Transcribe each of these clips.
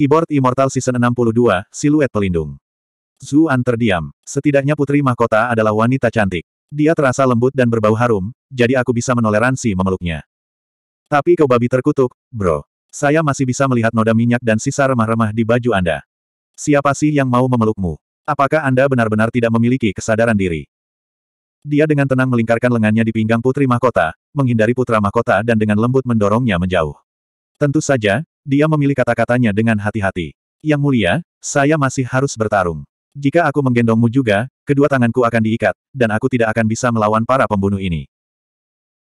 Keyboard Immortal Season 62, Siluet Pelindung. Zuan terdiam. Setidaknya Putri Mahkota adalah wanita cantik. Dia terasa lembut dan berbau harum, jadi aku bisa menoleransi memeluknya. Tapi kau babi terkutuk, bro. Saya masih bisa melihat noda minyak dan sisa remah-remah di baju Anda. Siapa sih yang mau memelukmu? Apakah Anda benar-benar tidak memiliki kesadaran diri? Dia dengan tenang melingkarkan lengannya di pinggang Putri Mahkota, menghindari Putra Mahkota dan dengan lembut mendorongnya menjauh. Tentu saja, dia memilih kata-katanya dengan hati-hati. Yang mulia, saya masih harus bertarung. Jika aku menggendongmu juga, kedua tanganku akan diikat, dan aku tidak akan bisa melawan para pembunuh ini.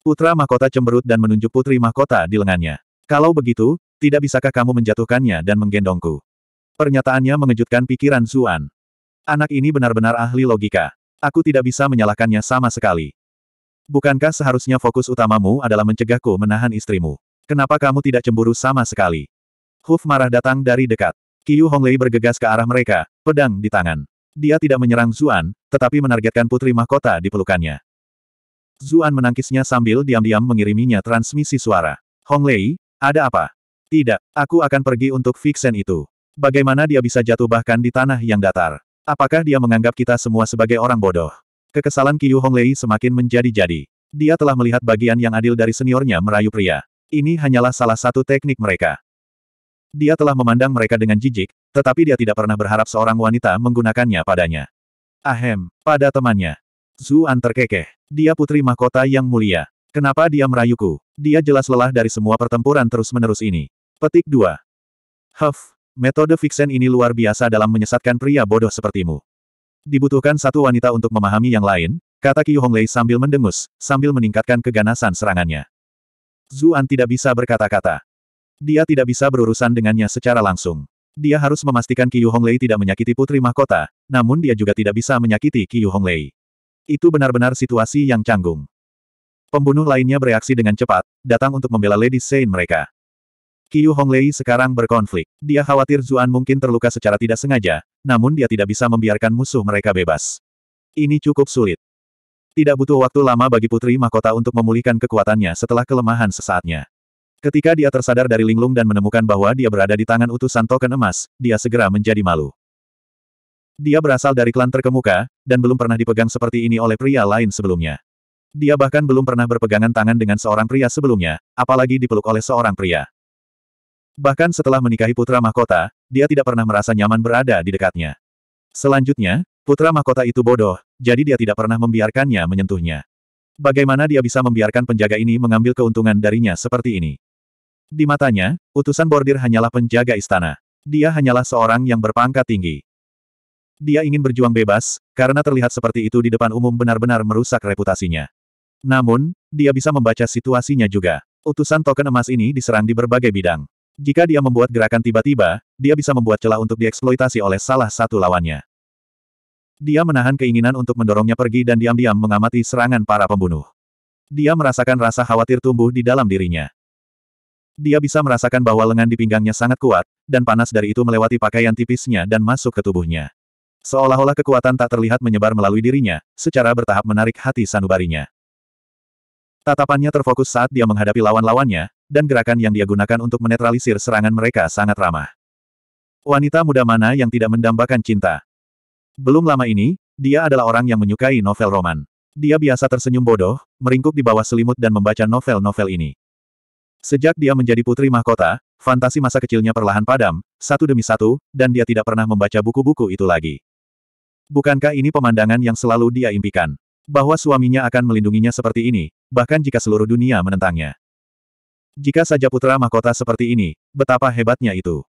Putra mahkota cemberut dan menunjuk putri mahkota di lengannya. Kalau begitu, tidak bisakah kamu menjatuhkannya dan menggendongku? Pernyataannya mengejutkan pikiran Zuan. Anak ini benar-benar ahli logika. Aku tidak bisa menyalahkannya sama sekali. Bukankah seharusnya fokus utamamu adalah mencegahku menahan istrimu? Kenapa kamu tidak cemburu sama sekali? Huf marah datang dari dekat. Qiu Honglei bergegas ke arah mereka, pedang di tangan. Dia tidak menyerang Zuan, tetapi menargetkan putri mahkota di pelukannya. Zuan menangkisnya sambil diam-diam mengiriminya transmisi suara. Honglei, ada apa? Tidak, aku akan pergi untuk Vixen itu. Bagaimana dia bisa jatuh bahkan di tanah yang datar? Apakah dia menganggap kita semua sebagai orang bodoh? Kekesalan Qiu Honglei semakin menjadi-jadi. Dia telah melihat bagian yang adil dari seniornya merayu pria. Ini hanyalah salah satu teknik mereka. Dia telah memandang mereka dengan jijik, tetapi dia tidak pernah berharap seorang wanita menggunakannya padanya. Ahem, pada temannya. Zuan terkekeh. Dia putri mahkota yang mulia. Kenapa dia merayuku? Dia jelas lelah dari semua pertempuran terus-menerus ini. Petik 2. Huff, metode Vixen ini luar biasa dalam menyesatkan pria bodoh sepertimu. Dibutuhkan satu wanita untuk memahami yang lain, kata Qiu Honglei sambil mendengus, sambil meningkatkan keganasan serangannya. Zuan tidak bisa berkata-kata. Dia tidak bisa berurusan dengannya secara langsung. Dia harus memastikan Qiu Honglei tidak menyakiti putri mahkota, namun dia juga tidak bisa menyakiti Qiu Honglei. Itu benar-benar situasi yang canggung. Pembunuh lainnya bereaksi dengan cepat, datang untuk membela Lady Sein mereka. Qiu Honglei sekarang berkonflik. Dia khawatir Zuan mungkin terluka secara tidak sengaja, namun dia tidak bisa membiarkan musuh mereka bebas. Ini cukup sulit. Tidak butuh waktu lama bagi Putri Mahkota untuk memulihkan kekuatannya setelah kelemahan sesaatnya. Ketika dia tersadar dari linglung dan menemukan bahwa dia berada di tangan utusan token emas, dia segera menjadi malu. Dia berasal dari klan terkemuka, dan belum pernah dipegang seperti ini oleh pria lain sebelumnya. Dia bahkan belum pernah berpegangan tangan dengan seorang pria sebelumnya, apalagi dipeluk oleh seorang pria. Bahkan setelah menikahi putra mahkota, dia tidak pernah merasa nyaman berada di dekatnya. Selanjutnya, Putra mahkota itu bodoh, jadi dia tidak pernah membiarkannya menyentuhnya. Bagaimana dia bisa membiarkan penjaga ini mengambil keuntungan darinya seperti ini? Di matanya, utusan bordir hanyalah penjaga istana. Dia hanyalah seorang yang berpangkat tinggi. Dia ingin berjuang bebas, karena terlihat seperti itu di depan umum benar-benar merusak reputasinya. Namun, dia bisa membaca situasinya juga. Utusan token emas ini diserang di berbagai bidang. Jika dia membuat gerakan tiba-tiba, dia bisa membuat celah untuk dieksploitasi oleh salah satu lawannya. Dia menahan keinginan untuk mendorongnya pergi dan diam-diam mengamati serangan para pembunuh. Dia merasakan rasa khawatir tumbuh di dalam dirinya. Dia bisa merasakan bahwa lengan di pinggangnya sangat kuat, dan panas dari itu melewati pakaian tipisnya dan masuk ke tubuhnya. Seolah-olah kekuatan tak terlihat menyebar melalui dirinya, secara bertahap menarik hati sanubarinya. Tatapannya terfokus saat dia menghadapi lawan-lawannya, dan gerakan yang dia gunakan untuk menetralisir serangan mereka sangat ramah. Wanita muda mana yang tidak mendambakan cinta? Belum lama ini, dia adalah orang yang menyukai novel roman. Dia biasa tersenyum bodoh, meringkuk di bawah selimut dan membaca novel-novel ini. Sejak dia menjadi putri mahkota, fantasi masa kecilnya perlahan padam, satu demi satu, dan dia tidak pernah membaca buku-buku itu lagi. Bukankah ini pemandangan yang selalu dia impikan? Bahwa suaminya akan melindunginya seperti ini, bahkan jika seluruh dunia menentangnya. Jika saja putra mahkota seperti ini, betapa hebatnya itu.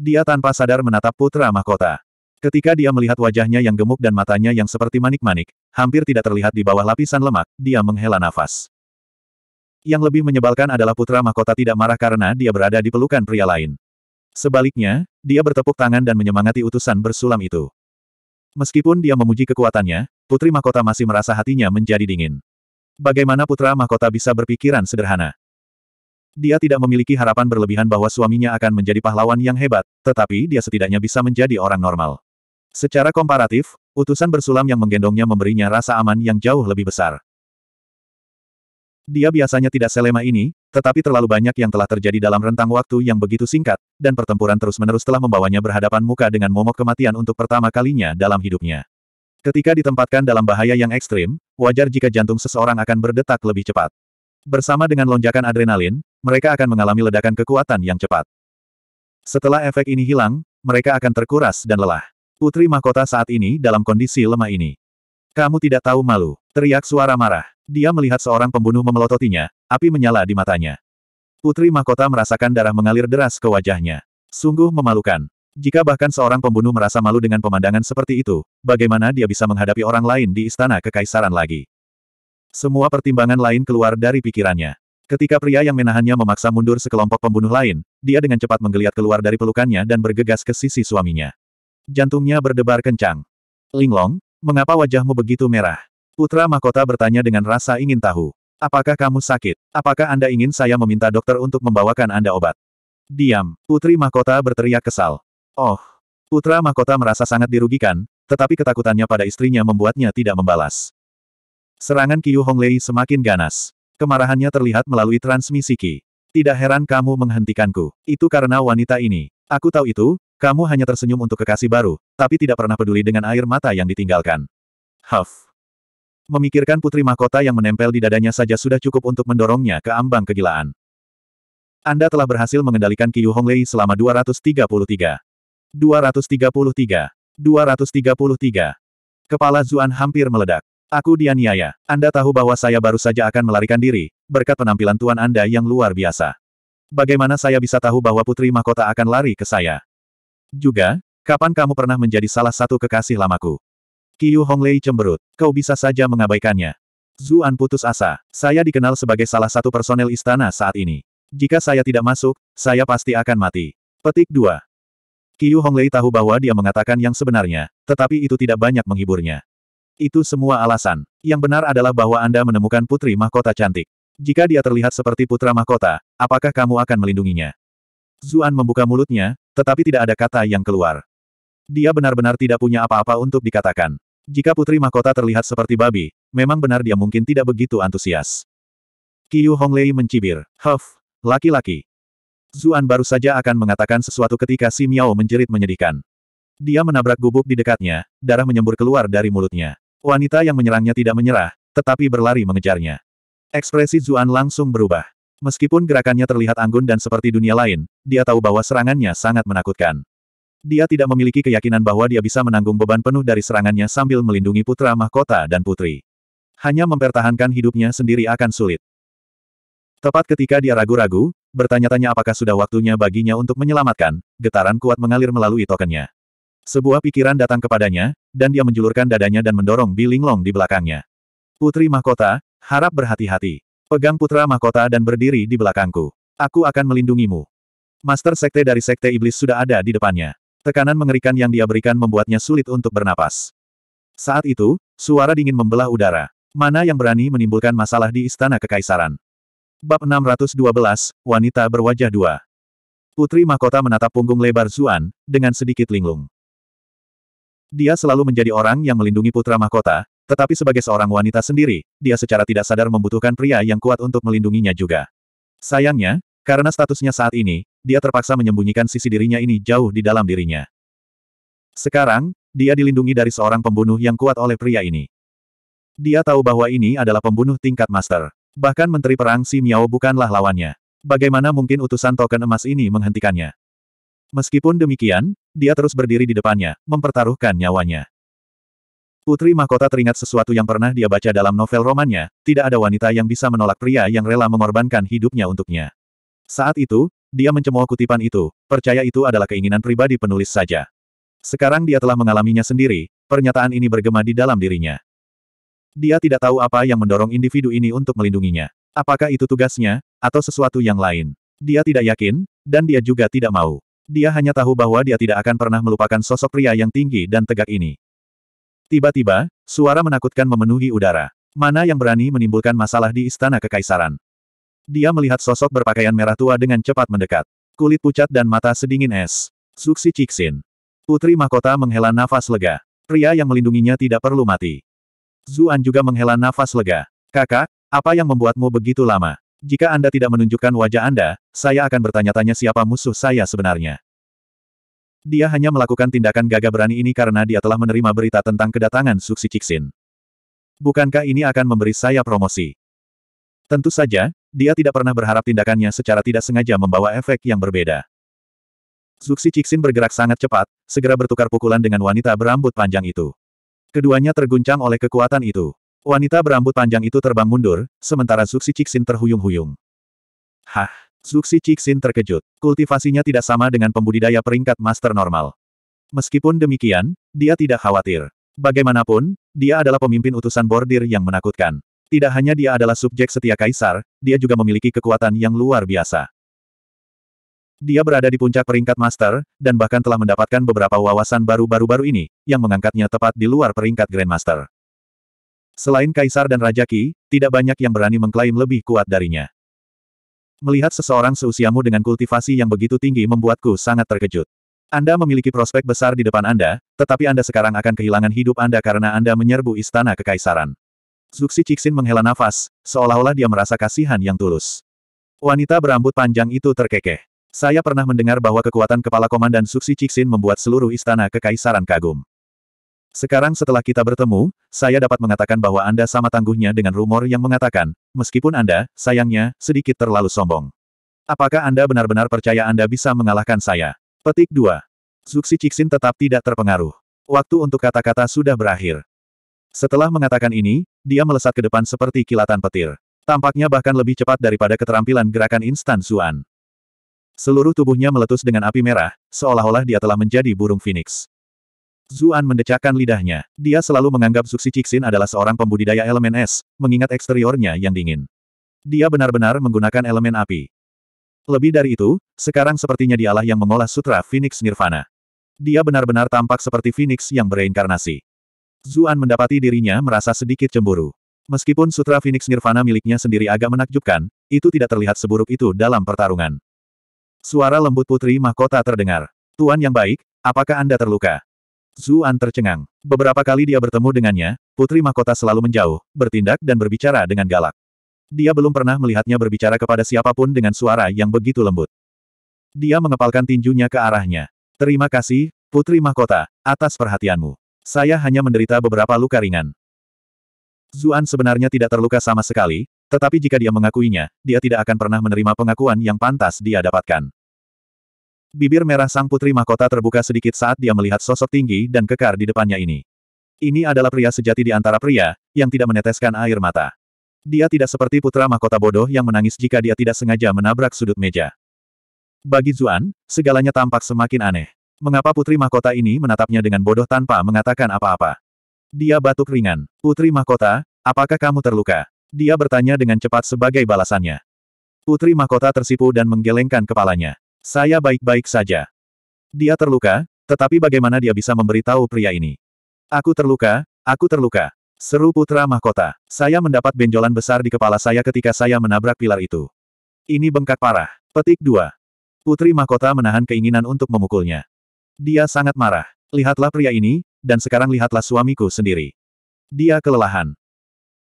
Dia tanpa sadar menatap putra mahkota. Ketika dia melihat wajahnya yang gemuk dan matanya yang seperti manik-manik, hampir tidak terlihat di bawah lapisan lemak, dia menghela nafas. Yang lebih menyebalkan adalah putra mahkota tidak marah karena dia berada di pelukan pria lain. Sebaliknya, dia bertepuk tangan dan menyemangati utusan bersulam itu. Meskipun dia memuji kekuatannya, putri mahkota masih merasa hatinya menjadi dingin. Bagaimana putra mahkota bisa berpikiran sederhana? Dia tidak memiliki harapan berlebihan bahwa suaminya akan menjadi pahlawan yang hebat, tetapi dia setidaknya bisa menjadi orang normal. Secara komparatif, utusan bersulam yang menggendongnya memberinya rasa aman yang jauh lebih besar. Dia biasanya tidak selema ini, tetapi terlalu banyak yang telah terjadi dalam rentang waktu yang begitu singkat, dan pertempuran terus-menerus telah membawanya berhadapan muka dengan momok kematian untuk pertama kalinya dalam hidupnya. Ketika ditempatkan dalam bahaya yang ekstrim, wajar jika jantung seseorang akan berdetak lebih cepat. Bersama dengan lonjakan adrenalin, mereka akan mengalami ledakan kekuatan yang cepat. Setelah efek ini hilang, mereka akan terkuras dan lelah. Putri mahkota saat ini dalam kondisi lemah ini. Kamu tidak tahu malu, teriak suara marah. Dia melihat seorang pembunuh memelototinya, api menyala di matanya. Putri mahkota merasakan darah mengalir deras ke wajahnya. Sungguh memalukan. Jika bahkan seorang pembunuh merasa malu dengan pemandangan seperti itu, bagaimana dia bisa menghadapi orang lain di istana kekaisaran lagi? Semua pertimbangan lain keluar dari pikirannya. Ketika pria yang menahannya memaksa mundur sekelompok pembunuh lain, dia dengan cepat menggeliat keluar dari pelukannya dan bergegas ke sisi suaminya. Jantungnya berdebar kencang. Linglong, mengapa wajahmu begitu merah? Putra Mahkota bertanya dengan rasa ingin tahu. Apakah kamu sakit? Apakah Anda ingin saya meminta dokter untuk membawakan Anda obat? Diam, Putri Mahkota berteriak kesal. Oh, Putra Mahkota merasa sangat dirugikan, tetapi ketakutannya pada istrinya membuatnya tidak membalas. Serangan Qiu Honglei semakin ganas. Kemarahannya terlihat melalui transmisi Qi. Tidak heran kamu menghentikanku. Itu karena wanita ini. Aku tahu itu, kamu hanya tersenyum untuk kekasih baru, tapi tidak pernah peduli dengan air mata yang ditinggalkan. Huff. Memikirkan putri mahkota yang menempel di dadanya saja sudah cukup untuk mendorongnya ke ambang kegilaan. Anda telah berhasil mengendalikan Qiu Honglei selama 233. 233. 233. Kepala Zuan hampir meledak. Aku dianiaya. Anda tahu bahwa saya baru saja akan melarikan diri, berkat penampilan tuan Anda yang luar biasa. Bagaimana saya bisa tahu bahwa putri mahkota akan lari ke saya? Juga, kapan kamu pernah menjadi salah satu kekasih lamaku? Qiu Honglei cemberut. Kau bisa saja mengabaikannya. Zuan putus asa. Saya dikenal sebagai salah satu personel istana saat ini. Jika saya tidak masuk, saya pasti akan mati. Petik 2. Qiu Honglei tahu bahwa dia mengatakan yang sebenarnya, tetapi itu tidak banyak menghiburnya. Itu semua alasan. Yang benar adalah bahwa Anda menemukan putri mahkota cantik. Jika dia terlihat seperti putra mahkota, apakah kamu akan melindunginya? Zuan membuka mulutnya, tetapi tidak ada kata yang keluar. Dia benar-benar tidak punya apa-apa untuk dikatakan. Jika Putri Mahkota terlihat seperti babi, memang benar dia mungkin tidak begitu antusias. Qiu Honglei mencibir. Huff, laki-laki. Zuan baru saja akan mengatakan sesuatu ketika Si Miao menjerit menyedihkan. Dia menabrak gubuk di dekatnya, darah menyembur keluar dari mulutnya. Wanita yang menyerangnya tidak menyerah, tetapi berlari mengejarnya. Ekspresi Zuan langsung berubah. Meskipun gerakannya terlihat anggun dan seperti dunia lain, dia tahu bahwa serangannya sangat menakutkan. Dia tidak memiliki keyakinan bahwa dia bisa menanggung beban penuh dari serangannya sambil melindungi putra mahkota dan putri. Hanya mempertahankan hidupnya sendiri akan sulit. Tepat ketika dia ragu-ragu, bertanya-tanya apakah sudah waktunya baginya untuk menyelamatkan, getaran kuat mengalir melalui tokennya. Sebuah pikiran datang kepadanya, dan dia menjulurkan dadanya dan mendorong Bilinglong di belakangnya. Putri mahkota, harap berhati-hati. Pegang putra mahkota dan berdiri di belakangku. Aku akan melindungimu. Master Sekte dari Sekte Iblis sudah ada di depannya. Tekanan mengerikan yang dia berikan membuatnya sulit untuk bernapas. Saat itu, suara dingin membelah udara. Mana yang berani menimbulkan masalah di Istana Kekaisaran? Bab 612, Wanita Berwajah dua. Putri Mahkota menatap punggung lebar Zuan, dengan sedikit linglung. Dia selalu menjadi orang yang melindungi putra mahkota, tetapi sebagai seorang wanita sendiri, dia secara tidak sadar membutuhkan pria yang kuat untuk melindunginya juga. Sayangnya, karena statusnya saat ini, dia terpaksa menyembunyikan sisi dirinya ini jauh di dalam dirinya. Sekarang, dia dilindungi dari seorang pembunuh yang kuat oleh pria ini. Dia tahu bahwa ini adalah pembunuh tingkat master. Bahkan Menteri Perang Si Miao bukanlah lawannya. Bagaimana mungkin utusan token emas ini menghentikannya? Meskipun demikian, dia terus berdiri di depannya, mempertaruhkan nyawanya. Putri Mahkota teringat sesuatu yang pernah dia baca dalam novel romannya, tidak ada wanita yang bisa menolak pria yang rela mengorbankan hidupnya untuknya. Saat itu, dia mencemooh kutipan itu, percaya itu adalah keinginan pribadi penulis saja. Sekarang dia telah mengalaminya sendiri, pernyataan ini bergema di dalam dirinya. Dia tidak tahu apa yang mendorong individu ini untuk melindunginya. Apakah itu tugasnya, atau sesuatu yang lain. Dia tidak yakin, dan dia juga tidak mau. Dia hanya tahu bahwa dia tidak akan pernah melupakan sosok pria yang tinggi dan tegak ini. Tiba-tiba, suara menakutkan memenuhi udara. Mana yang berani menimbulkan masalah di istana kekaisaran? Dia melihat sosok berpakaian merah tua dengan cepat mendekat. Kulit pucat dan mata sedingin es. Suksi Cixin. Putri mahkota menghela nafas lega. Pria yang melindunginya tidak perlu mati. Zuan juga menghela nafas lega. Kakak, apa yang membuatmu begitu lama? Jika Anda tidak menunjukkan wajah Anda, saya akan bertanya-tanya siapa musuh saya sebenarnya. Dia hanya melakukan tindakan gagah berani ini karena dia telah menerima berita tentang kedatangan Suksi Cixin. Bukankah ini akan memberi saya promosi? Tentu saja, dia tidak pernah berharap tindakannya secara tidak sengaja membawa efek yang berbeda. Suksi Cixin bergerak sangat cepat, segera bertukar pukulan dengan wanita berambut panjang itu. Keduanya terguncang oleh kekuatan itu. Wanita berambut panjang itu terbang mundur, sementara Suksi Cixin terhuyung-huyung. Hah! Zuxi Cixin terkejut. Kultivasinya tidak sama dengan pembudidaya peringkat master normal. Meskipun demikian, dia tidak khawatir. Bagaimanapun, dia adalah pemimpin utusan bordir yang menakutkan. Tidak hanya dia adalah subjek setia kaisar, dia juga memiliki kekuatan yang luar biasa. Dia berada di puncak peringkat master, dan bahkan telah mendapatkan beberapa wawasan baru baru-baru ini, yang mengangkatnya tepat di luar peringkat Grandmaster. Selain Kaisar dan rajaki, tidak banyak yang berani mengklaim lebih kuat darinya. Melihat seseorang seusiamu dengan kultivasi yang begitu tinggi membuatku sangat terkejut. Anda memiliki prospek besar di depan Anda, tetapi Anda sekarang akan kehilangan hidup Anda karena Anda menyerbu istana kekaisaran. Zuxi Cixin menghela nafas, seolah-olah dia merasa kasihan yang tulus. Wanita berambut panjang itu terkekeh. Saya pernah mendengar bahwa kekuatan kepala komandan Suksi Cixin membuat seluruh istana kekaisaran kagum. Sekarang setelah kita bertemu, saya dapat mengatakan bahwa Anda sama tangguhnya dengan rumor yang mengatakan, meskipun Anda, sayangnya, sedikit terlalu sombong. Apakah Anda benar-benar percaya Anda bisa mengalahkan saya? Petik 2. Zuxi Cixin tetap tidak terpengaruh. Waktu untuk kata-kata sudah berakhir. Setelah mengatakan ini, dia melesat ke depan seperti kilatan petir. Tampaknya bahkan lebih cepat daripada keterampilan gerakan instan Zuan. Seluruh tubuhnya meletus dengan api merah, seolah-olah dia telah menjadi burung phoenix. Zuan mendecakkan lidahnya. Dia selalu menganggap Zuxi Cixin adalah seorang pembudidaya elemen es, mengingat eksteriornya yang dingin. Dia benar-benar menggunakan elemen api. Lebih dari itu, sekarang sepertinya dialah yang mengolah Sutra Phoenix Nirvana. Dia benar-benar tampak seperti Phoenix yang bereinkarnasi. Zuan mendapati dirinya merasa sedikit cemburu. Meskipun Sutra Phoenix Nirvana miliknya sendiri agak menakjubkan, itu tidak terlihat seburuk itu dalam pertarungan. Suara lembut putri mahkota terdengar. Tuan yang baik, apakah Anda terluka? Zuan tercengang. Beberapa kali dia bertemu dengannya, Putri Mahkota selalu menjauh, bertindak dan berbicara dengan galak. Dia belum pernah melihatnya berbicara kepada siapapun dengan suara yang begitu lembut. Dia mengepalkan tinjunya ke arahnya. Terima kasih, Putri Mahkota, atas perhatianmu. Saya hanya menderita beberapa luka ringan. Zuan sebenarnya tidak terluka sama sekali, tetapi jika dia mengakuinya, dia tidak akan pernah menerima pengakuan yang pantas dia dapatkan. Bibir merah sang putri mahkota terbuka sedikit saat dia melihat sosok tinggi dan kekar di depannya ini. Ini adalah pria sejati di antara pria, yang tidak meneteskan air mata. Dia tidak seperti putra mahkota bodoh yang menangis jika dia tidak sengaja menabrak sudut meja. Bagi Zuan, segalanya tampak semakin aneh. Mengapa putri mahkota ini menatapnya dengan bodoh tanpa mengatakan apa-apa? Dia batuk ringan. Putri mahkota, apakah kamu terluka? Dia bertanya dengan cepat sebagai balasannya. Putri mahkota tersipu dan menggelengkan kepalanya. Saya baik-baik saja. Dia terluka, tetapi bagaimana dia bisa memberitahu pria ini? Aku terluka, aku terluka. Seru putra mahkota. Saya mendapat benjolan besar di kepala saya ketika saya menabrak pilar itu. Ini bengkak parah. Petik 2. Putri mahkota menahan keinginan untuk memukulnya. Dia sangat marah. Lihatlah pria ini, dan sekarang lihatlah suamiku sendiri. Dia kelelahan.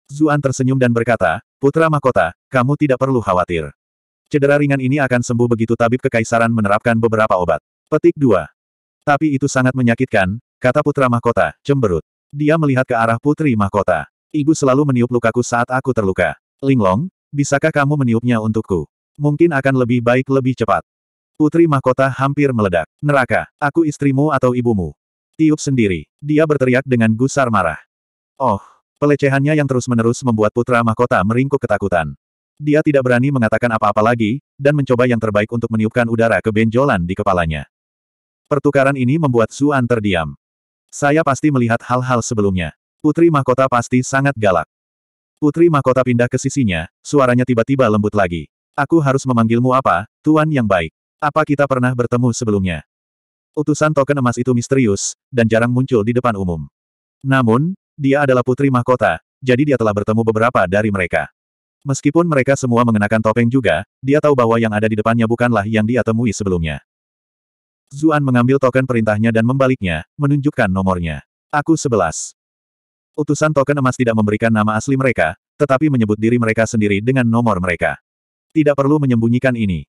Zuan tersenyum dan berkata, Putra mahkota, kamu tidak perlu khawatir. Cedera ringan ini akan sembuh begitu tabib kekaisaran menerapkan beberapa obat. Petik 2. Tapi itu sangat menyakitkan, kata putra mahkota, cemberut. Dia melihat ke arah putri mahkota. Ibu selalu meniup lukaku saat aku terluka. Linglong, bisakah kamu meniupnya untukku? Mungkin akan lebih baik lebih cepat. Putri mahkota hampir meledak. Neraka, aku istrimu atau ibumu? Tiup sendiri. Dia berteriak dengan gusar marah. Oh, pelecehannya yang terus-menerus membuat putra mahkota meringkuk ketakutan. Dia tidak berani mengatakan apa-apa lagi, dan mencoba yang terbaik untuk meniupkan udara ke benjolan di kepalanya. Pertukaran ini membuat Suan terdiam. Saya pasti melihat hal-hal sebelumnya. Putri mahkota pasti sangat galak. Putri mahkota pindah ke sisinya, suaranya tiba-tiba lembut lagi. Aku harus memanggilmu apa, Tuan yang baik? Apa kita pernah bertemu sebelumnya? Utusan token emas itu misterius, dan jarang muncul di depan umum. Namun, dia adalah putri mahkota, jadi dia telah bertemu beberapa dari mereka. Meskipun mereka semua mengenakan topeng juga, dia tahu bahwa yang ada di depannya bukanlah yang dia temui sebelumnya. Zuan mengambil token perintahnya dan membaliknya, menunjukkan nomornya. Aku sebelas. Utusan token emas tidak memberikan nama asli mereka, tetapi menyebut diri mereka sendiri dengan nomor mereka. Tidak perlu menyembunyikan ini.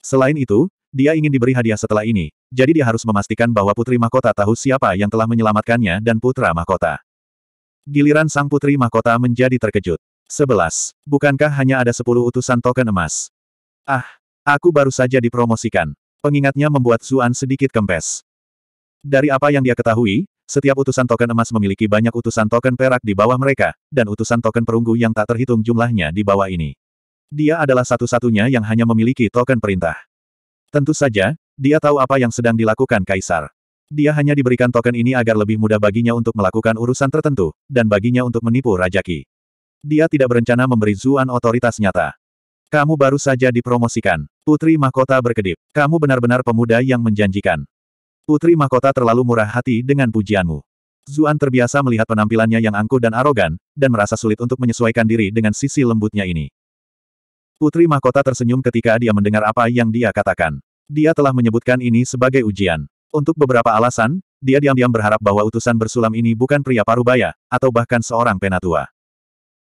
Selain itu, dia ingin diberi hadiah setelah ini, jadi dia harus memastikan bahwa Putri Mahkota tahu siapa yang telah menyelamatkannya dan Putra Mahkota. Giliran Sang Putri Mahkota menjadi terkejut. Sebelas. Bukankah hanya ada sepuluh utusan token emas? Ah, aku baru saja dipromosikan. Pengingatnya membuat Zuan sedikit kempes. Dari apa yang dia ketahui, setiap utusan token emas memiliki banyak utusan token perak di bawah mereka, dan utusan token perunggu yang tak terhitung jumlahnya di bawah ini. Dia adalah satu-satunya yang hanya memiliki token perintah. Tentu saja, dia tahu apa yang sedang dilakukan Kaisar. Dia hanya diberikan token ini agar lebih mudah baginya untuk melakukan urusan tertentu, dan baginya untuk menipu Rajaki dia tidak berencana memberi Zuan otoritas nyata. Kamu baru saja dipromosikan. Putri Mahkota berkedip. Kamu benar-benar pemuda yang menjanjikan. Putri Mahkota terlalu murah hati dengan pujianmu. Zuan terbiasa melihat penampilannya yang angkuh dan arogan, dan merasa sulit untuk menyesuaikan diri dengan sisi lembutnya ini. Putri Mahkota tersenyum ketika dia mendengar apa yang dia katakan. Dia telah menyebutkan ini sebagai ujian. Untuk beberapa alasan, dia diam-diam berharap bahwa utusan bersulam ini bukan pria parubaya, atau bahkan seorang penatua.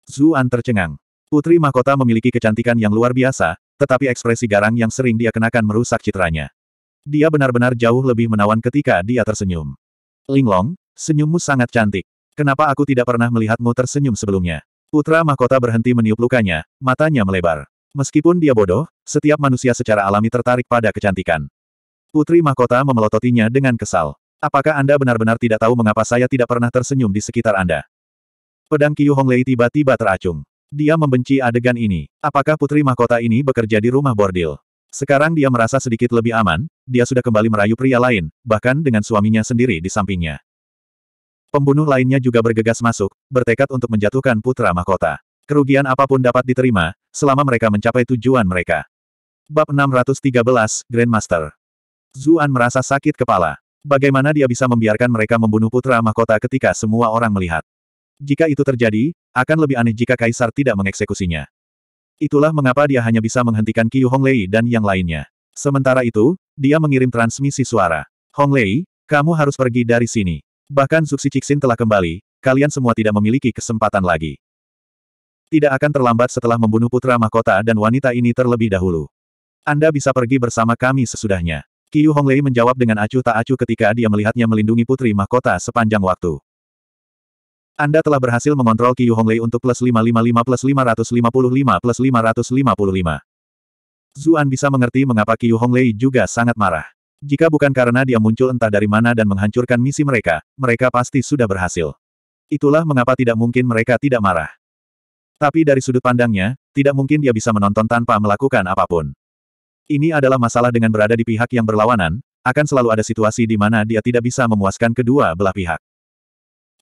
Zuan tercengang. Putri mahkota memiliki kecantikan yang luar biasa, tetapi ekspresi garang yang sering dia kenakan merusak citranya. Dia benar-benar jauh lebih menawan ketika dia tersenyum. Linglong, senyummu sangat cantik. Kenapa aku tidak pernah melihatmu tersenyum sebelumnya? Putra mahkota berhenti meniup lukanya, matanya melebar. Meskipun dia bodoh, setiap manusia secara alami tertarik pada kecantikan. Putri mahkota memelototinya dengan kesal. Apakah Anda benar-benar tidak tahu mengapa saya tidak pernah tersenyum di sekitar Anda? Pedang Qiu Honglei tiba-tiba teracung. Dia membenci adegan ini. Apakah putri mahkota ini bekerja di rumah bordil? Sekarang dia merasa sedikit lebih aman, dia sudah kembali merayu pria lain, bahkan dengan suaminya sendiri di sampingnya. Pembunuh lainnya juga bergegas masuk, bertekad untuk menjatuhkan putra mahkota. Kerugian apapun dapat diterima, selama mereka mencapai tujuan mereka. Bab 613, Grandmaster. Zuan merasa sakit kepala. Bagaimana dia bisa membiarkan mereka membunuh putra mahkota ketika semua orang melihat? Jika itu terjadi, akan lebih aneh jika Kaisar tidak mengeksekusinya. Itulah mengapa dia hanya bisa menghentikan Qiu Honglei dan yang lainnya. Sementara itu, dia mengirim transmisi suara. Honglei, kamu harus pergi dari sini. Bahkan Zuxi Cixin telah kembali, kalian semua tidak memiliki kesempatan lagi. Tidak akan terlambat setelah membunuh putra mahkota dan wanita ini terlebih dahulu. Anda bisa pergi bersama kami sesudahnya. Qiu Honglei menjawab dengan acuh tak acuh ketika dia melihatnya melindungi putri mahkota sepanjang waktu. Anda telah berhasil mengontrol Qiu Honglei untuk plus 555 plus 555 plus 555. Zuan bisa mengerti mengapa Qiu Honglei juga sangat marah. Jika bukan karena dia muncul entah dari mana dan menghancurkan misi mereka, mereka pasti sudah berhasil. Itulah mengapa tidak mungkin mereka tidak marah. Tapi dari sudut pandangnya, tidak mungkin dia bisa menonton tanpa melakukan apapun. Ini adalah masalah dengan berada di pihak yang berlawanan, akan selalu ada situasi di mana dia tidak bisa memuaskan kedua belah pihak.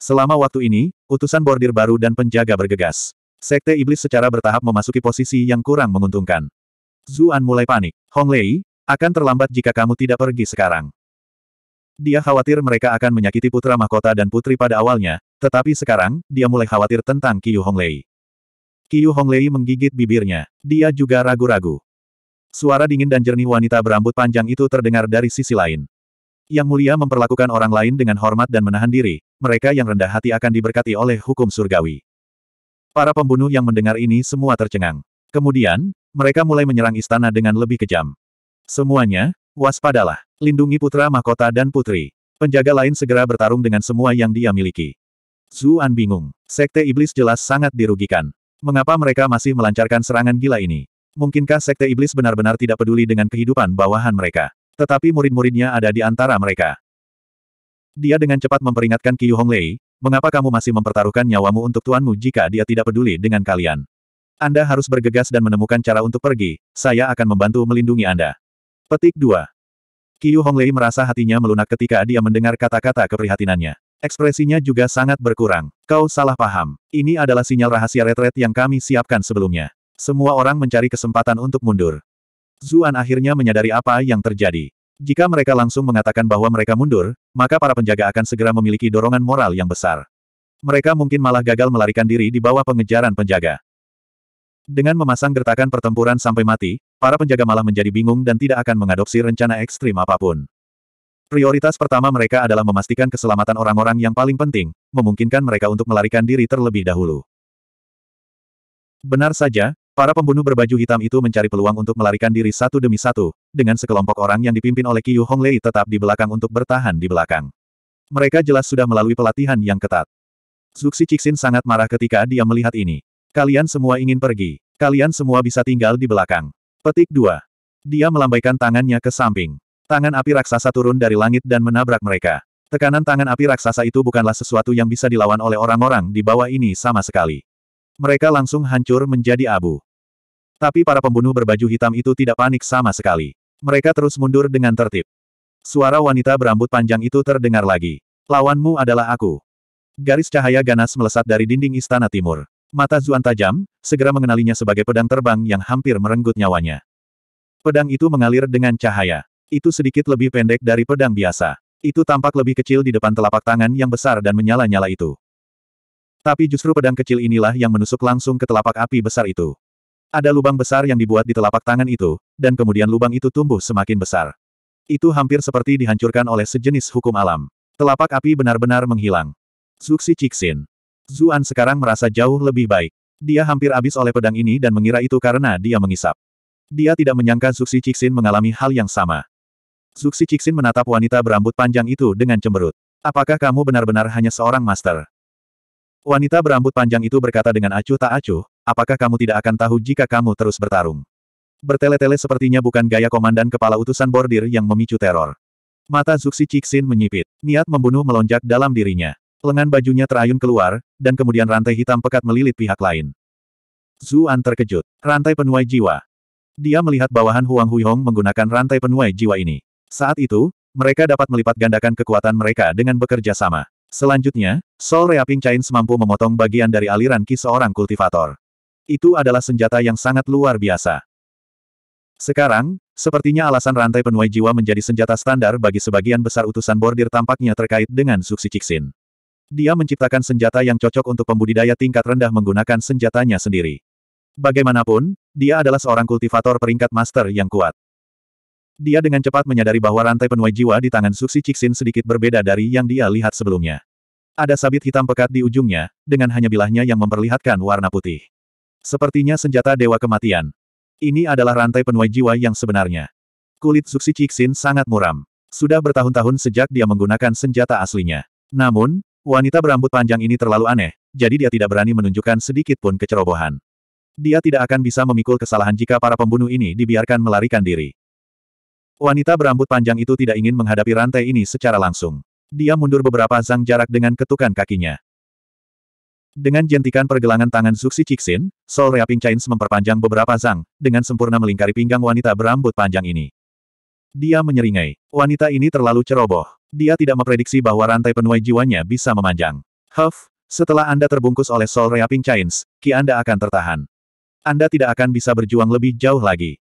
Selama waktu ini, utusan bordir baru dan penjaga bergegas. Sekte iblis secara bertahap memasuki posisi yang kurang menguntungkan. Zuan mulai panik. Hong Lei, akan terlambat jika kamu tidak pergi sekarang. Dia khawatir mereka akan menyakiti putra mahkota dan putri pada awalnya, tetapi sekarang, dia mulai khawatir tentang Qiu Hong Lei. Qiu Hong Lei menggigit bibirnya. Dia juga ragu-ragu. Suara dingin dan jernih wanita berambut panjang itu terdengar dari sisi lain. Yang mulia memperlakukan orang lain dengan hormat dan menahan diri, mereka yang rendah hati akan diberkati oleh hukum surgawi. Para pembunuh yang mendengar ini semua tercengang. Kemudian, mereka mulai menyerang istana dengan lebih kejam. Semuanya, waspadalah. Lindungi putra mahkota dan putri. Penjaga lain segera bertarung dengan semua yang dia miliki. Zuan bingung. Sekte Iblis jelas sangat dirugikan. Mengapa mereka masih melancarkan serangan gila ini? Mungkinkah Sekte Iblis benar-benar tidak peduli dengan kehidupan bawahan mereka? Tetapi murid-muridnya ada di antara mereka. Dia dengan cepat memperingatkan Qiu Honglei, mengapa kamu masih mempertaruhkan nyawamu untuk tuanmu jika dia tidak peduli dengan kalian? Anda harus bergegas dan menemukan cara untuk pergi, saya akan membantu melindungi Anda. Petik 2. Qiu Honglei merasa hatinya melunak ketika dia mendengar kata-kata keprihatinannya. Ekspresinya juga sangat berkurang. Kau salah paham. Ini adalah sinyal rahasia retret yang kami siapkan sebelumnya. Semua orang mencari kesempatan untuk mundur. Zuan akhirnya menyadari apa yang terjadi. Jika mereka langsung mengatakan bahwa mereka mundur, maka para penjaga akan segera memiliki dorongan moral yang besar. Mereka mungkin malah gagal melarikan diri di bawah pengejaran penjaga. Dengan memasang gertakan pertempuran sampai mati, para penjaga malah menjadi bingung dan tidak akan mengadopsi rencana ekstrim apapun. Prioritas pertama mereka adalah memastikan keselamatan orang-orang yang paling penting, memungkinkan mereka untuk melarikan diri terlebih dahulu. Benar saja, Para pembunuh berbaju hitam itu mencari peluang untuk melarikan diri satu demi satu, dengan sekelompok orang yang dipimpin oleh Qiu Honglei tetap di belakang untuk bertahan di belakang. Mereka jelas sudah melalui pelatihan yang ketat. Zuxi Cixin sangat marah ketika dia melihat ini. Kalian semua ingin pergi. Kalian semua bisa tinggal di belakang. Petik 2. Dia melambaikan tangannya ke samping. Tangan api raksasa turun dari langit dan menabrak mereka. Tekanan tangan api raksasa itu bukanlah sesuatu yang bisa dilawan oleh orang-orang di bawah ini sama sekali. Mereka langsung hancur menjadi abu. Tapi para pembunuh berbaju hitam itu tidak panik sama sekali. Mereka terus mundur dengan tertib. Suara wanita berambut panjang itu terdengar lagi. Lawanmu adalah aku. Garis cahaya ganas melesat dari dinding istana timur. Mata Zuan tajam, segera mengenalinya sebagai pedang terbang yang hampir merenggut nyawanya. Pedang itu mengalir dengan cahaya. Itu sedikit lebih pendek dari pedang biasa. Itu tampak lebih kecil di depan telapak tangan yang besar dan menyala-nyala itu. Tapi justru pedang kecil inilah yang menusuk langsung ke telapak api besar itu. Ada lubang besar yang dibuat di telapak tangan itu, dan kemudian lubang itu tumbuh semakin besar. Itu hampir seperti dihancurkan oleh sejenis hukum alam. Telapak api benar-benar menghilang. Zuxi Cixin. Zuan sekarang merasa jauh lebih baik. Dia hampir habis oleh pedang ini dan mengira itu karena dia mengisap. Dia tidak menyangka Zuxi Cixin mengalami hal yang sama. Zuxi Cixin menatap wanita berambut panjang itu dengan cemberut. Apakah kamu benar-benar hanya seorang master? Wanita berambut panjang itu berkata dengan acuh tak acuh, apakah kamu tidak akan tahu jika kamu terus bertarung? Bertele-tele sepertinya bukan gaya komandan kepala utusan bordir yang memicu teror. Mata Zuxi Cixin menyipit. Niat membunuh melonjak dalam dirinya. Lengan bajunya terayun keluar, dan kemudian rantai hitam pekat melilit pihak lain. Zuan terkejut. Rantai penuai jiwa. Dia melihat bawahan Huang Huihong menggunakan rantai penuai jiwa ini. Saat itu, mereka dapat melipat gandakan kekuatan mereka dengan bekerja sama. Selanjutnya, Soul Reaping Chains mampu memotong bagian dari aliran ki seorang kultivator. Itu adalah senjata yang sangat luar biasa. Sekarang, sepertinya alasan rantai penuai jiwa menjadi senjata standar bagi sebagian besar utusan bordir tampaknya terkait dengan Suksi Ciksin. Dia menciptakan senjata yang cocok untuk pembudidaya tingkat rendah menggunakan senjatanya sendiri. Bagaimanapun, dia adalah seorang kultivator peringkat master yang kuat. Dia dengan cepat menyadari bahwa rantai penuai jiwa di tangan Suksi Cixin sedikit berbeda dari yang dia lihat sebelumnya. Ada sabit hitam pekat di ujungnya, dengan hanya bilahnya yang memperlihatkan warna putih. Sepertinya senjata Dewa Kematian. Ini adalah rantai penuai jiwa yang sebenarnya. Kulit Suksi Cixin sangat muram. Sudah bertahun-tahun sejak dia menggunakan senjata aslinya. Namun, wanita berambut panjang ini terlalu aneh, jadi dia tidak berani menunjukkan sedikit pun kecerobohan. Dia tidak akan bisa memikul kesalahan jika para pembunuh ini dibiarkan melarikan diri. Wanita berambut panjang itu tidak ingin menghadapi rantai ini secara langsung. Dia mundur beberapa zang jarak dengan ketukan kakinya. Dengan jentikan pergelangan tangan Zuxi Cixin, Sol Reaping Chains memperpanjang beberapa zang, dengan sempurna melingkari pinggang wanita berambut panjang ini. Dia menyeringai. Wanita ini terlalu ceroboh. Dia tidak memprediksi bahwa rantai penuai jiwanya bisa memanjang. Huff, setelah Anda terbungkus oleh Sol Reaping Chains, Ki Anda akan tertahan. Anda tidak akan bisa berjuang lebih jauh lagi.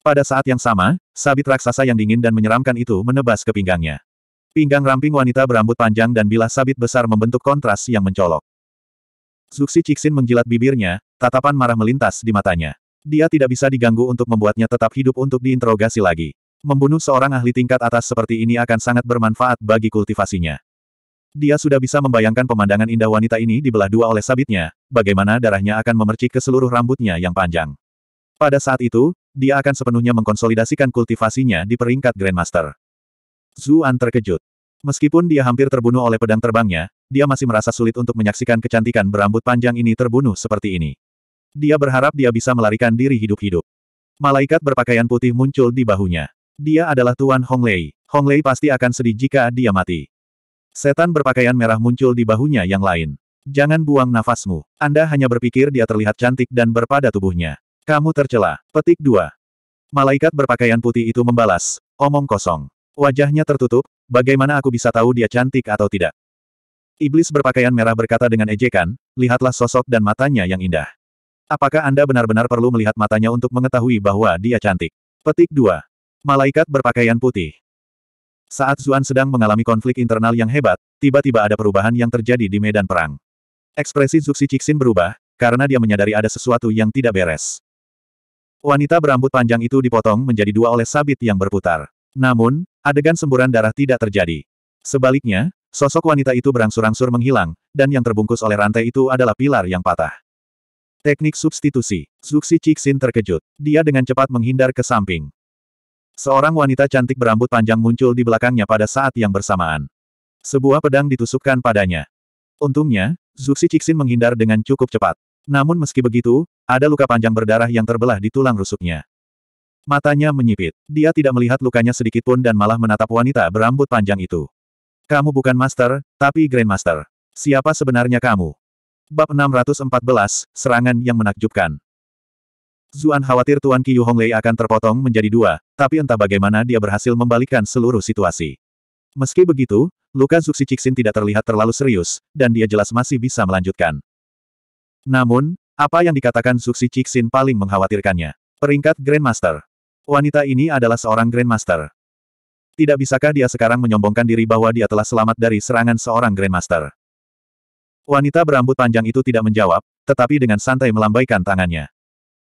Pada saat yang sama, sabit raksasa yang dingin dan menyeramkan itu menebas ke pinggangnya. Pinggang ramping wanita berambut panjang dan bilah sabit besar membentuk kontras yang mencolok. Zuxi Cixin menjilat bibirnya, tatapan marah melintas di matanya. Dia tidak bisa diganggu untuk membuatnya tetap hidup untuk diinterogasi lagi. Membunuh seorang ahli tingkat atas seperti ini akan sangat bermanfaat bagi kultivasinya. Dia sudah bisa membayangkan pemandangan indah wanita ini dibelah dua oleh sabitnya, bagaimana darahnya akan memercik ke seluruh rambutnya yang panjang. Pada saat itu, dia akan sepenuhnya mengkonsolidasikan kultivasinya di peringkat Grandmaster. Zuan terkejut. Meskipun dia hampir terbunuh oleh pedang terbangnya, dia masih merasa sulit untuk menyaksikan kecantikan berambut panjang ini terbunuh seperti ini. Dia berharap dia bisa melarikan diri hidup-hidup. Malaikat berpakaian putih muncul di bahunya. Dia adalah Tuan Hong Lei. Hong Lei pasti akan sedih jika dia mati. Setan berpakaian merah muncul di bahunya yang lain. Jangan buang nafasmu. Anda hanya berpikir dia terlihat cantik dan berpada tubuhnya. Kamu tercela. Petik dua. Malaikat berpakaian putih itu membalas. Omong kosong. Wajahnya tertutup, bagaimana aku bisa tahu dia cantik atau tidak? Iblis berpakaian merah berkata dengan ejekan, lihatlah sosok dan matanya yang indah. Apakah Anda benar-benar perlu melihat matanya untuk mengetahui bahwa dia cantik? Petik 2. Malaikat berpakaian putih. Saat Zuan sedang mengalami konflik internal yang hebat, tiba-tiba ada perubahan yang terjadi di medan perang. Ekspresi Zuxi Cixin berubah, karena dia menyadari ada sesuatu yang tidak beres. Wanita berambut panjang itu dipotong menjadi dua oleh sabit yang berputar. Namun, adegan semburan darah tidak terjadi. Sebaliknya, sosok wanita itu berangsur-angsur menghilang, dan yang terbungkus oleh rantai itu adalah pilar yang patah. Teknik substitusi. Zuxi Cixin terkejut. Dia dengan cepat menghindar ke samping. Seorang wanita cantik berambut panjang muncul di belakangnya pada saat yang bersamaan. Sebuah pedang ditusukkan padanya. Untungnya, Zuxi Cixin menghindar dengan cukup cepat. Namun meski begitu, ada luka panjang berdarah yang terbelah di tulang rusuknya. Matanya menyipit. Dia tidak melihat lukanya sedikitpun dan malah menatap wanita berambut panjang itu. Kamu bukan master, tapi grandmaster. Siapa sebenarnya kamu? Bab 614, Serangan yang Menakjubkan. Zuan khawatir Tuan Qiyu Honglei akan terpotong menjadi dua, tapi entah bagaimana dia berhasil membalikkan seluruh situasi. Meski begitu, luka Zuxi Cixin tidak terlihat terlalu serius, dan dia jelas masih bisa melanjutkan. Namun, apa yang dikatakan Suksi Cixin paling mengkhawatirkannya. Peringkat Grandmaster. Wanita ini adalah seorang Grandmaster. Tidak bisakah dia sekarang menyombongkan diri bahwa dia telah selamat dari serangan seorang Grandmaster? Wanita berambut panjang itu tidak menjawab, tetapi dengan santai melambaikan tangannya.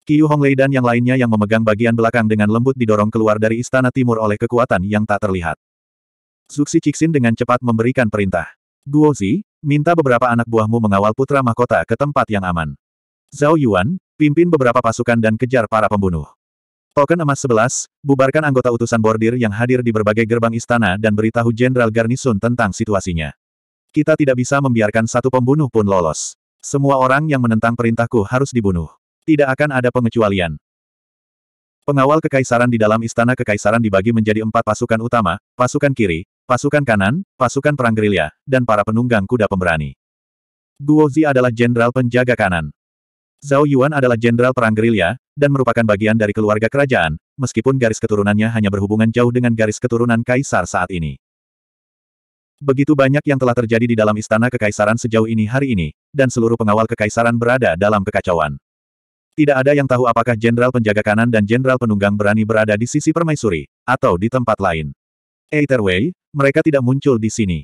Qiu Honglei dan yang lainnya yang memegang bagian belakang dengan lembut didorong keluar dari istana timur oleh kekuatan yang tak terlihat. Suksi Cixin dengan cepat memberikan perintah. Guozi, Minta beberapa anak buahmu mengawal putra mahkota ke tempat yang aman. Zhao Yuan, pimpin beberapa pasukan dan kejar para pembunuh. Token emas 11, bubarkan anggota utusan bordir yang hadir di berbagai gerbang istana dan beritahu Jenderal Garnison tentang situasinya. Kita tidak bisa membiarkan satu pembunuh pun lolos. Semua orang yang menentang perintahku harus dibunuh. Tidak akan ada pengecualian. Pengawal kekaisaran di dalam istana kekaisaran dibagi menjadi empat pasukan utama, pasukan kiri, pasukan kanan, pasukan perang gerilya, dan para penunggang kuda pemberani. Guozi adalah jenderal penjaga kanan. Zhao Yuan adalah jenderal perang gerilya, dan merupakan bagian dari keluarga kerajaan, meskipun garis keturunannya hanya berhubungan jauh dengan garis keturunan kaisar saat ini. Begitu banyak yang telah terjadi di dalam istana kekaisaran sejauh ini hari ini, dan seluruh pengawal kekaisaran berada dalam kekacauan. Tidak ada yang tahu apakah jenderal penjaga kanan dan jenderal penunggang berani berada di sisi permaisuri, atau di tempat lain. Either way, mereka tidak muncul di sini.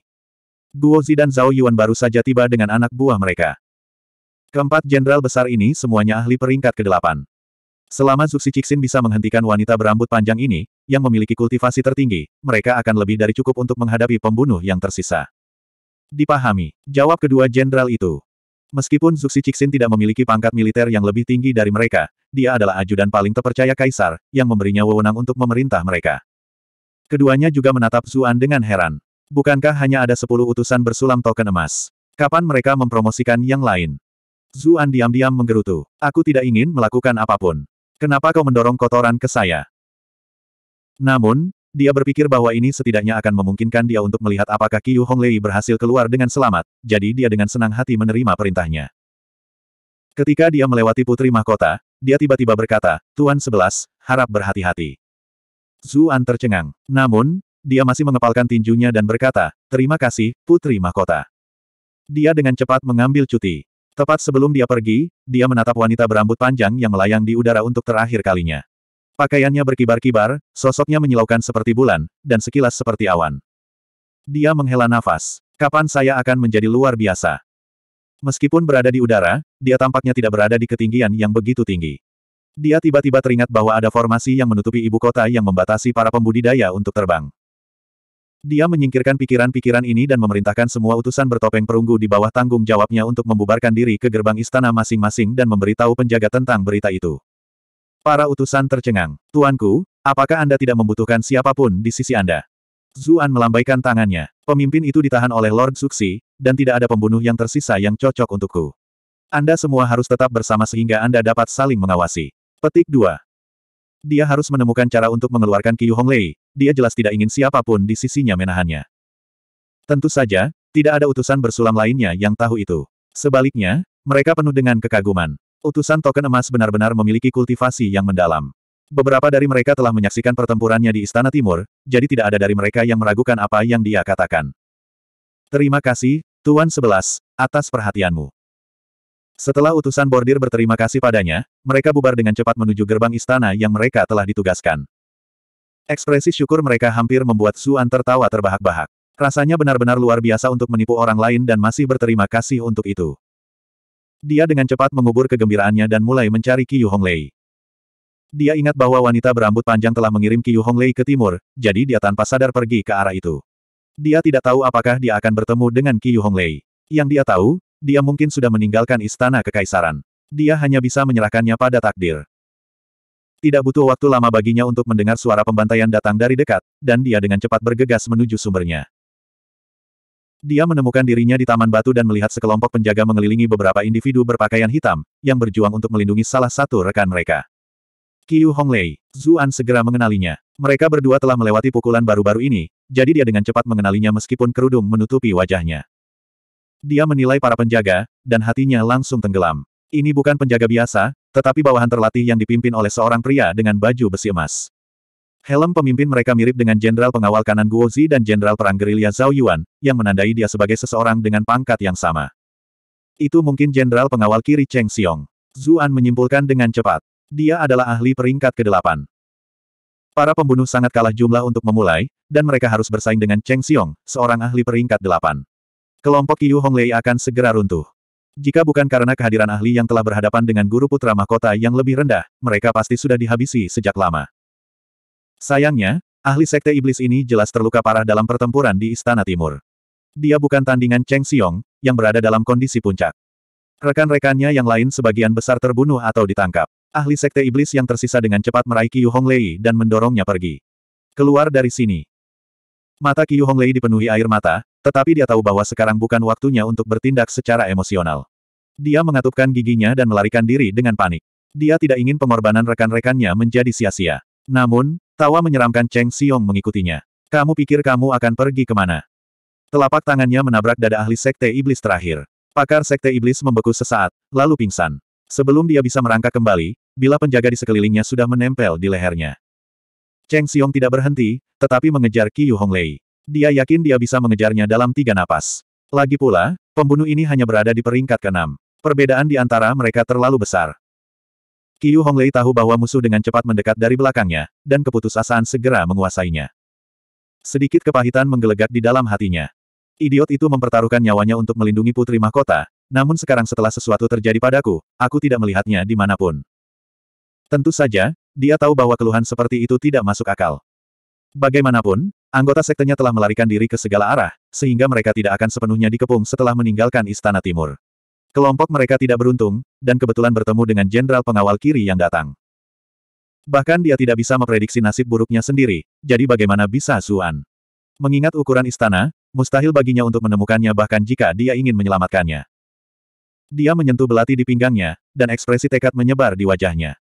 Guo Zi dan Zhao Yuan baru saja tiba dengan anak buah mereka. Keempat jenderal besar ini semuanya ahli peringkat ke-8. Selama Zuxi Cixin bisa menghentikan wanita berambut panjang ini, yang memiliki kultivasi tertinggi, mereka akan lebih dari cukup untuk menghadapi pembunuh yang tersisa. Dipahami, jawab kedua jenderal itu. Meskipun Zuxi Cixin tidak memiliki pangkat militer yang lebih tinggi dari mereka, dia adalah ajudan paling terpercaya kaisar, yang memberinya wewenang untuk memerintah mereka. Keduanya juga menatap Zuan dengan heran. Bukankah hanya ada sepuluh utusan bersulam token emas? Kapan mereka mempromosikan yang lain? Zuan diam-diam menggerutu. Aku tidak ingin melakukan apapun. Kenapa kau mendorong kotoran ke saya? Namun, dia berpikir bahwa ini setidaknya akan memungkinkan dia untuk melihat apakah Qiu Honglei berhasil keluar dengan selamat, jadi dia dengan senang hati menerima perintahnya. Ketika dia melewati Putri Mahkota, dia tiba-tiba berkata, Tuan Sebelas, harap berhati-hati. Zuan tercengang. Namun, dia masih mengepalkan tinjunya dan berkata, terima kasih, Putri Mahkota. Dia dengan cepat mengambil cuti. Tepat sebelum dia pergi, dia menatap wanita berambut panjang yang melayang di udara untuk terakhir kalinya. Pakaiannya berkibar-kibar, sosoknya menyilaukan seperti bulan, dan sekilas seperti awan. Dia menghela nafas. Kapan saya akan menjadi luar biasa? Meskipun berada di udara, dia tampaknya tidak berada di ketinggian yang begitu tinggi. Dia tiba-tiba teringat bahwa ada formasi yang menutupi ibu kota yang membatasi para pembudidaya untuk terbang. Dia menyingkirkan pikiran-pikiran ini dan memerintahkan semua utusan bertopeng perunggu di bawah tanggung jawabnya untuk membubarkan diri ke gerbang istana masing-masing dan memberitahu penjaga tentang berita itu. Para utusan tercengang. Tuanku, apakah Anda tidak membutuhkan siapapun di sisi Anda? Zuan melambaikan tangannya. Pemimpin itu ditahan oleh Lord Suksi, dan tidak ada pembunuh yang tersisa yang cocok untukku. Anda semua harus tetap bersama sehingga Anda dapat saling mengawasi. Petik 2. Dia harus menemukan cara untuk mengeluarkan Qiu Honglei, dia jelas tidak ingin siapapun di sisinya menahannya. Tentu saja, tidak ada utusan bersulam lainnya yang tahu itu. Sebaliknya, mereka penuh dengan kekaguman. Utusan token emas benar-benar memiliki kultivasi yang mendalam. Beberapa dari mereka telah menyaksikan pertempurannya di Istana Timur, jadi tidak ada dari mereka yang meragukan apa yang dia katakan. Terima kasih, Tuan Sebelas, atas perhatianmu. Setelah utusan bordir berterima kasih padanya, mereka bubar dengan cepat menuju gerbang istana yang mereka telah ditugaskan. Ekspresi syukur mereka hampir membuat Suan tertawa terbahak-bahak. Rasanya benar-benar luar biasa untuk menipu orang lain dan masih berterima kasih untuk itu. Dia dengan cepat mengubur kegembiraannya dan mulai mencari Qiyu Honglei. Dia ingat bahwa wanita berambut panjang telah mengirim Qiyu Honglei ke timur, jadi dia tanpa sadar pergi ke arah itu. Dia tidak tahu apakah dia akan bertemu dengan Qiyu Honglei. Yang dia tahu, dia mungkin sudah meninggalkan istana kekaisaran. Dia hanya bisa menyerahkannya pada takdir. Tidak butuh waktu lama baginya untuk mendengar suara pembantaian datang dari dekat, dan dia dengan cepat bergegas menuju sumbernya. Dia menemukan dirinya di taman batu dan melihat sekelompok penjaga mengelilingi beberapa individu berpakaian hitam, yang berjuang untuk melindungi salah satu rekan mereka. Qiu Honglei, Zuan segera mengenalinya. Mereka berdua telah melewati pukulan baru-baru ini, jadi dia dengan cepat mengenalinya meskipun kerudung menutupi wajahnya. Dia menilai para penjaga, dan hatinya langsung tenggelam. Ini bukan penjaga biasa, tetapi bawahan terlatih yang dipimpin oleh seorang pria dengan baju besi emas. Helm pemimpin mereka mirip dengan jenderal pengawal kanan Guozi dan jenderal perang gerilya Zhao Yuan, yang menandai dia sebagai seseorang dengan pangkat yang sama. Itu mungkin jenderal pengawal kiri Cheng Xiong. Zuan menyimpulkan dengan cepat. Dia adalah ahli peringkat ke-8. Para pembunuh sangat kalah jumlah untuk memulai, dan mereka harus bersaing dengan Cheng Xiong, seorang ahli peringkat 8. Kelompok Yu Honglei akan segera runtuh. Jika bukan karena kehadiran ahli yang telah berhadapan dengan guru putra mahkota yang lebih rendah, mereka pasti sudah dihabisi sejak lama. Sayangnya, ahli sekte iblis ini jelas terluka parah dalam pertempuran di Istana Timur. Dia bukan tandingan Cheng Xiong, yang berada dalam kondisi puncak. Rekan-rekannya yang lain sebagian besar terbunuh atau ditangkap. Ahli sekte iblis yang tersisa dengan cepat meraih Qiu Honglei dan mendorongnya pergi. Keluar dari sini. Mata Qiu Honglei dipenuhi air mata, tetapi dia tahu bahwa sekarang bukan waktunya untuk bertindak secara emosional. Dia mengatupkan giginya dan melarikan diri dengan panik. Dia tidak ingin pengorbanan rekan-rekannya menjadi sia-sia. Namun, tawa menyeramkan Cheng Xiong mengikutinya. Kamu pikir kamu akan pergi kemana? Telapak tangannya menabrak dada ahli sekte iblis terakhir. Pakar sekte iblis membeku sesaat, lalu pingsan. Sebelum dia bisa merangkak kembali, bila penjaga di sekelilingnya sudah menempel di lehernya. Cheng Xiong tidak berhenti, tetapi mengejar Qiu Honglei. Dia yakin dia bisa mengejarnya dalam tiga napas. Lagi pula, pembunuh ini hanya berada di peringkat keenam. Perbedaan di antara mereka terlalu besar. Qiu Honglei tahu bahwa musuh dengan cepat mendekat dari belakangnya, dan keputusasaan segera menguasainya. Sedikit kepahitan menggelegak di dalam hatinya. Idiot itu mempertaruhkan nyawanya untuk melindungi putri mahkota, namun sekarang setelah sesuatu terjadi padaku, aku tidak melihatnya di dimanapun. Tentu saja, dia tahu bahwa keluhan seperti itu tidak masuk akal. Bagaimanapun, Anggota sektenya telah melarikan diri ke segala arah, sehingga mereka tidak akan sepenuhnya dikepung setelah meninggalkan Istana Timur. Kelompok mereka tidak beruntung, dan kebetulan bertemu dengan Jenderal Pengawal Kiri yang datang. Bahkan dia tidak bisa memprediksi nasib buruknya sendiri, jadi bagaimana bisa Su'an? Mengingat ukuran istana, mustahil baginya untuk menemukannya bahkan jika dia ingin menyelamatkannya. Dia menyentuh belati di pinggangnya, dan ekspresi tekad menyebar di wajahnya.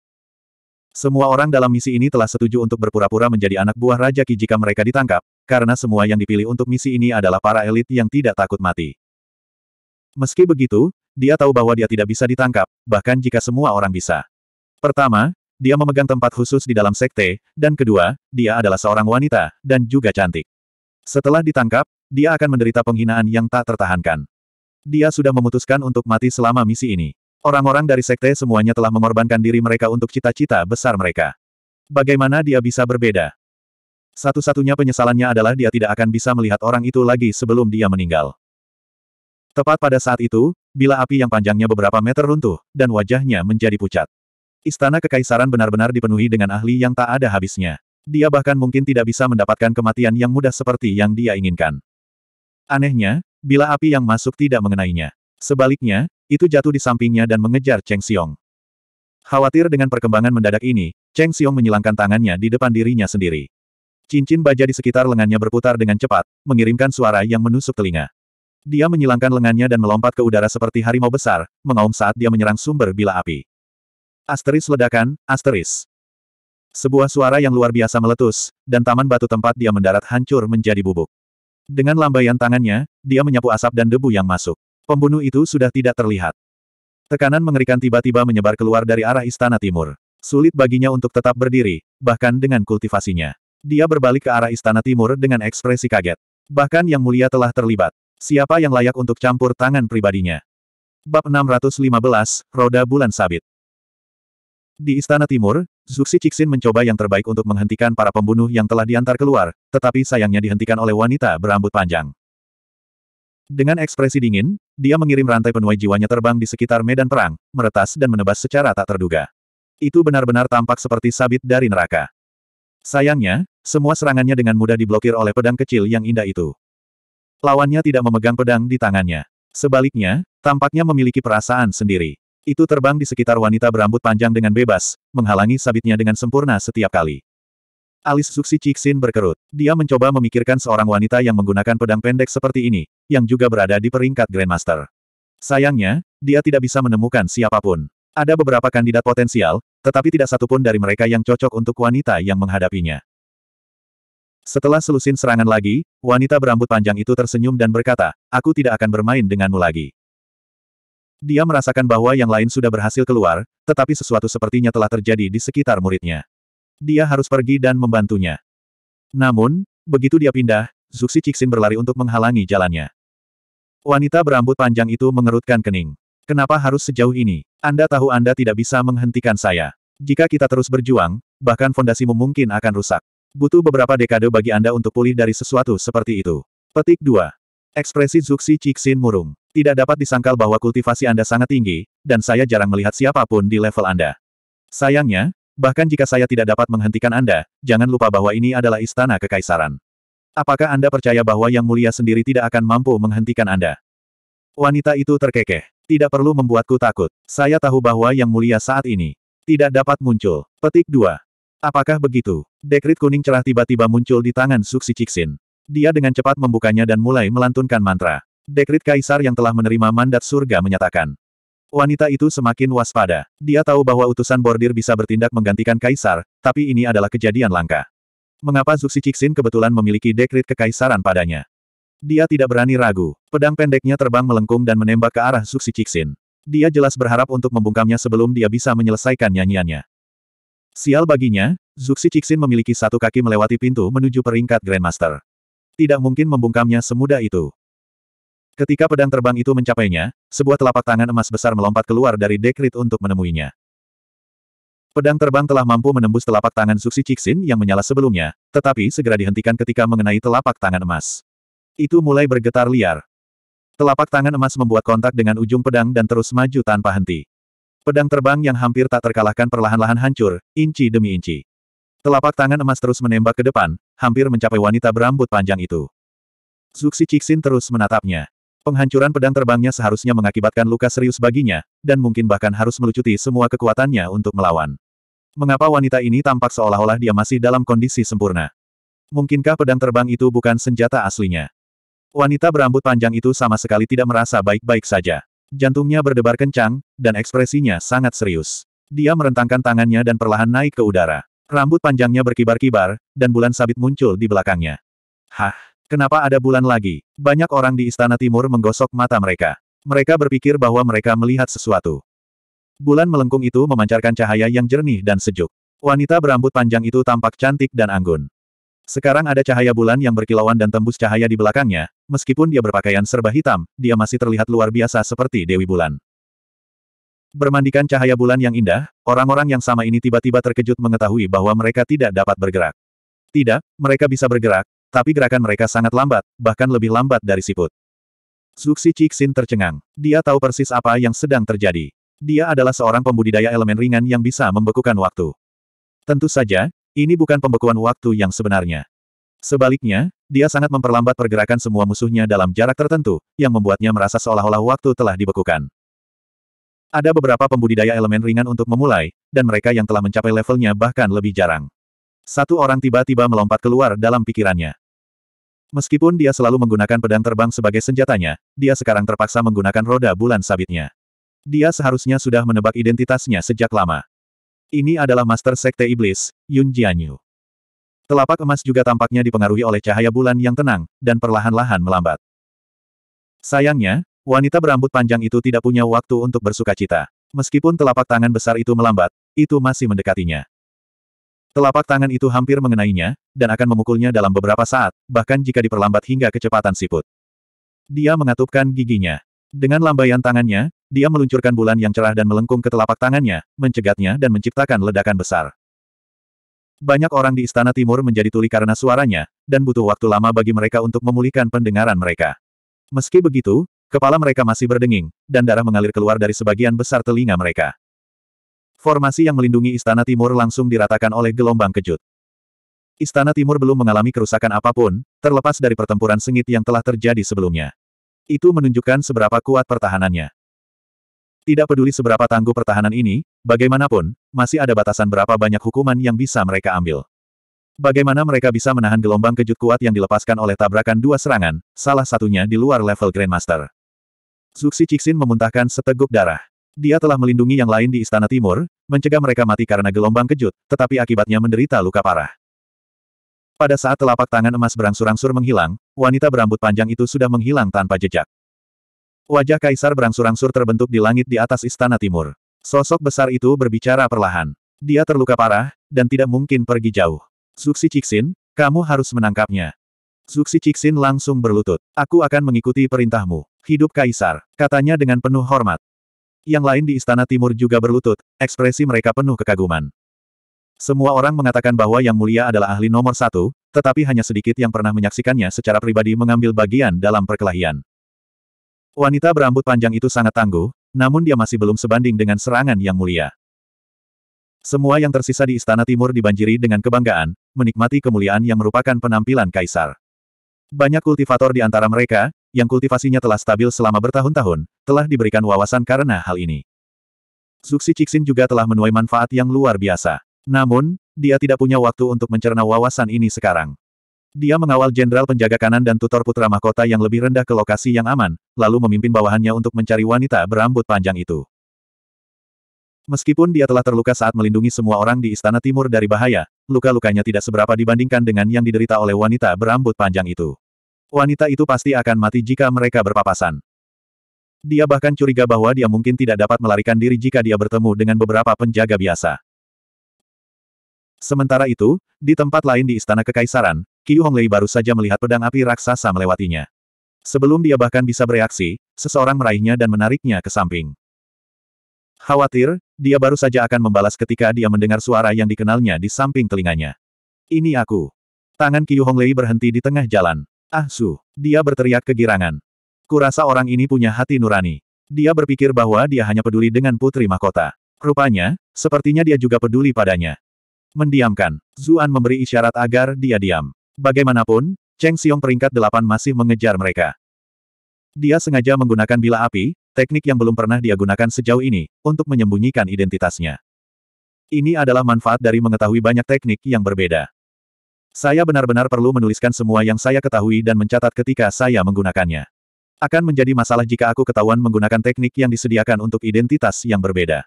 Semua orang dalam misi ini telah setuju untuk berpura-pura menjadi anak buah Raja Ki jika mereka ditangkap, karena semua yang dipilih untuk misi ini adalah para elit yang tidak takut mati. Meski begitu, dia tahu bahwa dia tidak bisa ditangkap, bahkan jika semua orang bisa. Pertama, dia memegang tempat khusus di dalam sekte, dan kedua, dia adalah seorang wanita, dan juga cantik. Setelah ditangkap, dia akan menderita penghinaan yang tak tertahankan. Dia sudah memutuskan untuk mati selama misi ini. Orang-orang dari sekte semuanya telah mengorbankan diri mereka untuk cita-cita besar mereka. Bagaimana dia bisa berbeda? Satu-satunya penyesalannya adalah dia tidak akan bisa melihat orang itu lagi sebelum dia meninggal. Tepat pada saat itu, bila api yang panjangnya beberapa meter runtuh, dan wajahnya menjadi pucat. Istana kekaisaran benar-benar dipenuhi dengan ahli yang tak ada habisnya. Dia bahkan mungkin tidak bisa mendapatkan kematian yang mudah seperti yang dia inginkan. Anehnya, bila api yang masuk tidak mengenainya. Sebaliknya, itu jatuh di sampingnya dan mengejar Cheng Xiong. Khawatir dengan perkembangan mendadak ini, Cheng Xiong menyilangkan tangannya di depan dirinya sendiri. Cincin baja di sekitar lengannya berputar dengan cepat, mengirimkan suara yang menusuk telinga. Dia menyilangkan lengannya dan melompat ke udara seperti harimau besar, mengaum saat dia menyerang sumber bila api. Asteris ledakan, asteris. Sebuah suara yang luar biasa meletus, dan taman batu tempat dia mendarat hancur menjadi bubuk. Dengan lambaian tangannya, dia menyapu asap dan debu yang masuk. Pembunuh itu sudah tidak terlihat. Tekanan mengerikan tiba-tiba menyebar keluar dari arah istana timur. Sulit baginya untuk tetap berdiri, bahkan dengan kultivasinya. Dia berbalik ke arah istana timur dengan ekspresi kaget. Bahkan Yang Mulia telah terlibat. Siapa yang layak untuk campur tangan pribadinya? Bab 615, Roda Bulan Sabit Di istana timur, Zuxi Cixin mencoba yang terbaik untuk menghentikan para pembunuh yang telah diantar keluar, tetapi sayangnya dihentikan oleh wanita berambut panjang. Dengan ekspresi dingin, dia mengirim rantai penuai jiwanya terbang di sekitar medan perang, meretas dan menebas secara tak terduga. Itu benar-benar tampak seperti sabit dari neraka. Sayangnya, semua serangannya dengan mudah diblokir oleh pedang kecil yang indah itu. Lawannya tidak memegang pedang di tangannya. Sebaliknya, tampaknya memiliki perasaan sendiri. Itu terbang di sekitar wanita berambut panjang dengan bebas, menghalangi sabitnya dengan sempurna setiap kali. Alis Suksi Cixin berkerut. Dia mencoba memikirkan seorang wanita yang menggunakan pedang pendek seperti ini, yang juga berada di peringkat Grandmaster. Sayangnya, dia tidak bisa menemukan siapapun. Ada beberapa kandidat potensial, tetapi tidak satupun dari mereka yang cocok untuk wanita yang menghadapinya. Setelah selusin serangan lagi, wanita berambut panjang itu tersenyum dan berkata, aku tidak akan bermain denganmu lagi. Dia merasakan bahwa yang lain sudah berhasil keluar, tetapi sesuatu sepertinya telah terjadi di sekitar muridnya dia harus pergi dan membantunya. Namun, begitu dia pindah, Zuxi Cixin berlari untuk menghalangi jalannya. Wanita berambut panjang itu mengerutkan kening. Kenapa harus sejauh ini? Anda tahu Anda tidak bisa menghentikan saya. Jika kita terus berjuang, bahkan fondasimu mungkin akan rusak. Butuh beberapa dekade bagi Anda untuk pulih dari sesuatu seperti itu. Petik 2. Ekspresi Zuxi Cixin murung. Tidak dapat disangkal bahwa kultivasi Anda sangat tinggi, dan saya jarang melihat siapapun di level Anda. Sayangnya, Bahkan jika saya tidak dapat menghentikan Anda, jangan lupa bahwa ini adalah istana kekaisaran. Apakah Anda percaya bahwa Yang Mulia sendiri tidak akan mampu menghentikan Anda? Wanita itu terkekeh. Tidak perlu membuatku takut. Saya tahu bahwa Yang Mulia saat ini tidak dapat muncul. Petik 2. Apakah begitu? Dekrit kuning cerah tiba-tiba muncul di tangan Suksi Ciksin. Dia dengan cepat membukanya dan mulai melantunkan mantra. Dekrit kaisar yang telah menerima mandat surga menyatakan, Wanita itu semakin waspada. Dia tahu bahwa utusan bordir bisa bertindak menggantikan kaisar, tapi ini adalah kejadian langka. Mengapa Zuxi Cixin kebetulan memiliki dekrit kekaisaran padanya? Dia tidak berani ragu. Pedang pendeknya terbang melengkung dan menembak ke arah Zuxi Cixin. Dia jelas berharap untuk membungkamnya sebelum dia bisa menyelesaikan nyanyiannya. Sial baginya, Zuxi Cixin memiliki satu kaki melewati pintu menuju peringkat Grandmaster. Tidak mungkin membungkamnya semudah itu. Ketika pedang terbang itu mencapainya, sebuah telapak tangan emas besar melompat keluar dari dekrit untuk menemuinya. Pedang terbang telah mampu menembus telapak tangan Suksi Cixin yang menyala sebelumnya, tetapi segera dihentikan ketika mengenai telapak tangan emas. Itu mulai bergetar liar. Telapak tangan emas membuat kontak dengan ujung pedang dan terus maju tanpa henti. Pedang terbang yang hampir tak terkalahkan perlahan-lahan hancur, inci demi inci. Telapak tangan emas terus menembak ke depan, hampir mencapai wanita berambut panjang itu. Suksi Cixin terus menatapnya. Penghancuran pedang terbangnya seharusnya mengakibatkan luka serius baginya, dan mungkin bahkan harus melucuti semua kekuatannya untuk melawan. Mengapa wanita ini tampak seolah-olah dia masih dalam kondisi sempurna? Mungkinkah pedang terbang itu bukan senjata aslinya? Wanita berambut panjang itu sama sekali tidak merasa baik-baik saja. Jantungnya berdebar kencang, dan ekspresinya sangat serius. Dia merentangkan tangannya dan perlahan naik ke udara. Rambut panjangnya berkibar-kibar, dan bulan sabit muncul di belakangnya. Hah! Kenapa ada bulan lagi? Banyak orang di Istana Timur menggosok mata mereka. Mereka berpikir bahwa mereka melihat sesuatu. Bulan melengkung itu memancarkan cahaya yang jernih dan sejuk. Wanita berambut panjang itu tampak cantik dan anggun. Sekarang ada cahaya bulan yang berkilauan dan tembus cahaya di belakangnya, meskipun dia berpakaian serba hitam, dia masih terlihat luar biasa seperti Dewi Bulan. Bermandikan cahaya bulan yang indah, orang-orang yang sama ini tiba-tiba terkejut mengetahui bahwa mereka tidak dapat bergerak. Tidak, mereka bisa bergerak, tapi gerakan mereka sangat lambat, bahkan lebih lambat dari siput. Zuxi Cixin tercengang. Dia tahu persis apa yang sedang terjadi. Dia adalah seorang pembudidaya elemen ringan yang bisa membekukan waktu. Tentu saja, ini bukan pembekuan waktu yang sebenarnya. Sebaliknya, dia sangat memperlambat pergerakan semua musuhnya dalam jarak tertentu, yang membuatnya merasa seolah-olah waktu telah dibekukan. Ada beberapa pembudidaya elemen ringan untuk memulai, dan mereka yang telah mencapai levelnya bahkan lebih jarang. Satu orang tiba-tiba melompat keluar dalam pikirannya. Meskipun dia selalu menggunakan pedang terbang sebagai senjatanya, dia sekarang terpaksa menggunakan roda bulan sabitnya. Dia seharusnya sudah menebak identitasnya sejak lama. Ini adalah Master Sekte Iblis, Yun Jianyu. Telapak emas juga tampaknya dipengaruhi oleh cahaya bulan yang tenang, dan perlahan-lahan melambat. Sayangnya, wanita berambut panjang itu tidak punya waktu untuk bersuka cita. Meskipun telapak tangan besar itu melambat, itu masih mendekatinya. Telapak tangan itu hampir mengenainya, dan akan memukulnya dalam beberapa saat, bahkan jika diperlambat hingga kecepatan siput. Dia mengatupkan giginya. Dengan lambaian tangannya, dia meluncurkan bulan yang cerah dan melengkung ke telapak tangannya, mencegatnya dan menciptakan ledakan besar. Banyak orang di Istana Timur menjadi tuli karena suaranya, dan butuh waktu lama bagi mereka untuk memulihkan pendengaran mereka. Meski begitu, kepala mereka masih berdenging, dan darah mengalir keluar dari sebagian besar telinga mereka. Formasi yang melindungi Istana Timur langsung diratakan oleh gelombang kejut. Istana Timur belum mengalami kerusakan apapun, terlepas dari pertempuran sengit yang telah terjadi sebelumnya. Itu menunjukkan seberapa kuat pertahanannya. Tidak peduli seberapa tangguh pertahanan ini, bagaimanapun, masih ada batasan berapa banyak hukuman yang bisa mereka ambil. Bagaimana mereka bisa menahan gelombang kejut kuat yang dilepaskan oleh tabrakan dua serangan, salah satunya di luar level Grandmaster. Zuxi Cixin memuntahkan seteguk darah. Dia telah melindungi yang lain di Istana Timur, mencegah mereka mati karena gelombang kejut, tetapi akibatnya menderita luka parah. Pada saat telapak tangan emas berangsur-angsur menghilang, wanita berambut panjang itu sudah menghilang tanpa jejak. Wajah kaisar berangsur-angsur terbentuk di langit di atas istana timur. Sosok besar itu berbicara perlahan. Dia terluka parah, dan tidak mungkin pergi jauh. Zuxi Cixin, kamu harus menangkapnya. Zuxi Cixin langsung berlutut. Aku akan mengikuti perintahmu. Hidup Kaisar, katanya dengan penuh hormat. Yang lain di Istana Timur juga berlutut, ekspresi mereka penuh kekaguman. Semua orang mengatakan bahwa Yang Mulia adalah ahli nomor satu, tetapi hanya sedikit yang pernah menyaksikannya secara pribadi mengambil bagian dalam perkelahian. Wanita berambut panjang itu sangat tangguh, namun dia masih belum sebanding dengan serangan Yang Mulia. Semua yang tersisa di Istana Timur dibanjiri dengan kebanggaan, menikmati kemuliaan yang merupakan penampilan kaisar. Banyak kultivator di antara mereka, yang kultivasinya telah stabil selama bertahun-tahun, telah diberikan wawasan karena hal ini. Zuxi Cixin juga telah menuai manfaat yang luar biasa. Namun, dia tidak punya waktu untuk mencerna wawasan ini sekarang. Dia mengawal jenderal penjaga kanan dan tutor putra mahkota yang lebih rendah ke lokasi yang aman, lalu memimpin bawahannya untuk mencari wanita berambut panjang itu. Meskipun dia telah terluka saat melindungi semua orang di Istana Timur dari bahaya, luka-lukanya tidak seberapa dibandingkan dengan yang diderita oleh wanita berambut panjang itu wanita itu pasti akan mati jika mereka berpapasan. Dia bahkan curiga bahwa dia mungkin tidak dapat melarikan diri jika dia bertemu dengan beberapa penjaga biasa. Sementara itu, di tempat lain di Istana Kekaisaran, Qiu Honglei baru saja melihat pedang api raksasa melewatinya. Sebelum dia bahkan bisa bereaksi, seseorang meraihnya dan menariknya ke samping. Khawatir, dia baru saja akan membalas ketika dia mendengar suara yang dikenalnya di samping telinganya. Ini aku. Tangan Qiu Honglei berhenti di tengah jalan. Ah Su. Dia berteriak kegirangan. Kurasa orang ini punya hati nurani. Dia berpikir bahwa dia hanya peduli dengan putri mahkota. Rupanya, sepertinya dia juga peduli padanya. Mendiamkan. Zuan memberi isyarat agar dia diam. Bagaimanapun, Cheng Xiong peringkat delapan masih mengejar mereka. Dia sengaja menggunakan bila api, teknik yang belum pernah dia gunakan sejauh ini, untuk menyembunyikan identitasnya. Ini adalah manfaat dari mengetahui banyak teknik yang berbeda. Saya benar-benar perlu menuliskan semua yang saya ketahui dan mencatat ketika saya menggunakannya. Akan menjadi masalah jika aku ketahuan menggunakan teknik yang disediakan untuk identitas yang berbeda.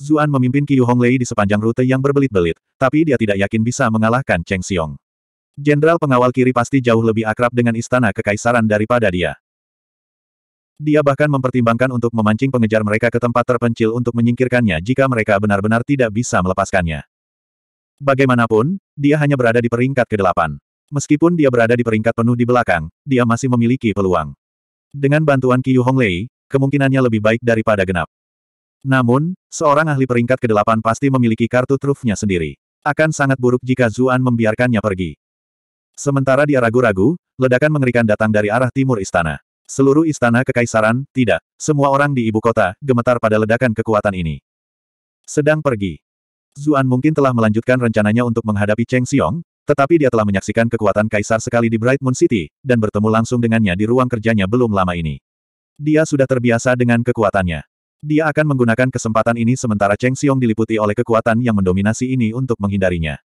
Zuan memimpin Qiu Honglei di sepanjang rute yang berbelit-belit, tapi dia tidak yakin bisa mengalahkan Cheng Xiong. Jenderal pengawal kiri pasti jauh lebih akrab dengan istana kekaisaran daripada dia. Dia bahkan mempertimbangkan untuk memancing pengejar mereka ke tempat terpencil untuk menyingkirkannya jika mereka benar-benar tidak bisa melepaskannya. Bagaimanapun, dia hanya berada di peringkat ke-8. Meskipun dia berada di peringkat penuh di belakang, dia masih memiliki peluang. Dengan bantuan Qiu Honglei, kemungkinannya lebih baik daripada genap. Namun, seorang ahli peringkat ke-8 pasti memiliki kartu trufnya sendiri. Akan sangat buruk jika Zuan membiarkannya pergi. Sementara dia ragu-ragu, ledakan mengerikan datang dari arah timur istana. Seluruh istana kekaisaran, tidak, semua orang di ibu kota, gemetar pada ledakan kekuatan ini. Sedang pergi. Zuan mungkin telah melanjutkan rencananya untuk menghadapi Cheng Xiong, tetapi dia telah menyaksikan kekuatan kaisar sekali di Bright Moon City, dan bertemu langsung dengannya di ruang kerjanya belum lama ini. Dia sudah terbiasa dengan kekuatannya. Dia akan menggunakan kesempatan ini sementara Cheng Xiong diliputi oleh kekuatan yang mendominasi ini untuk menghindarinya.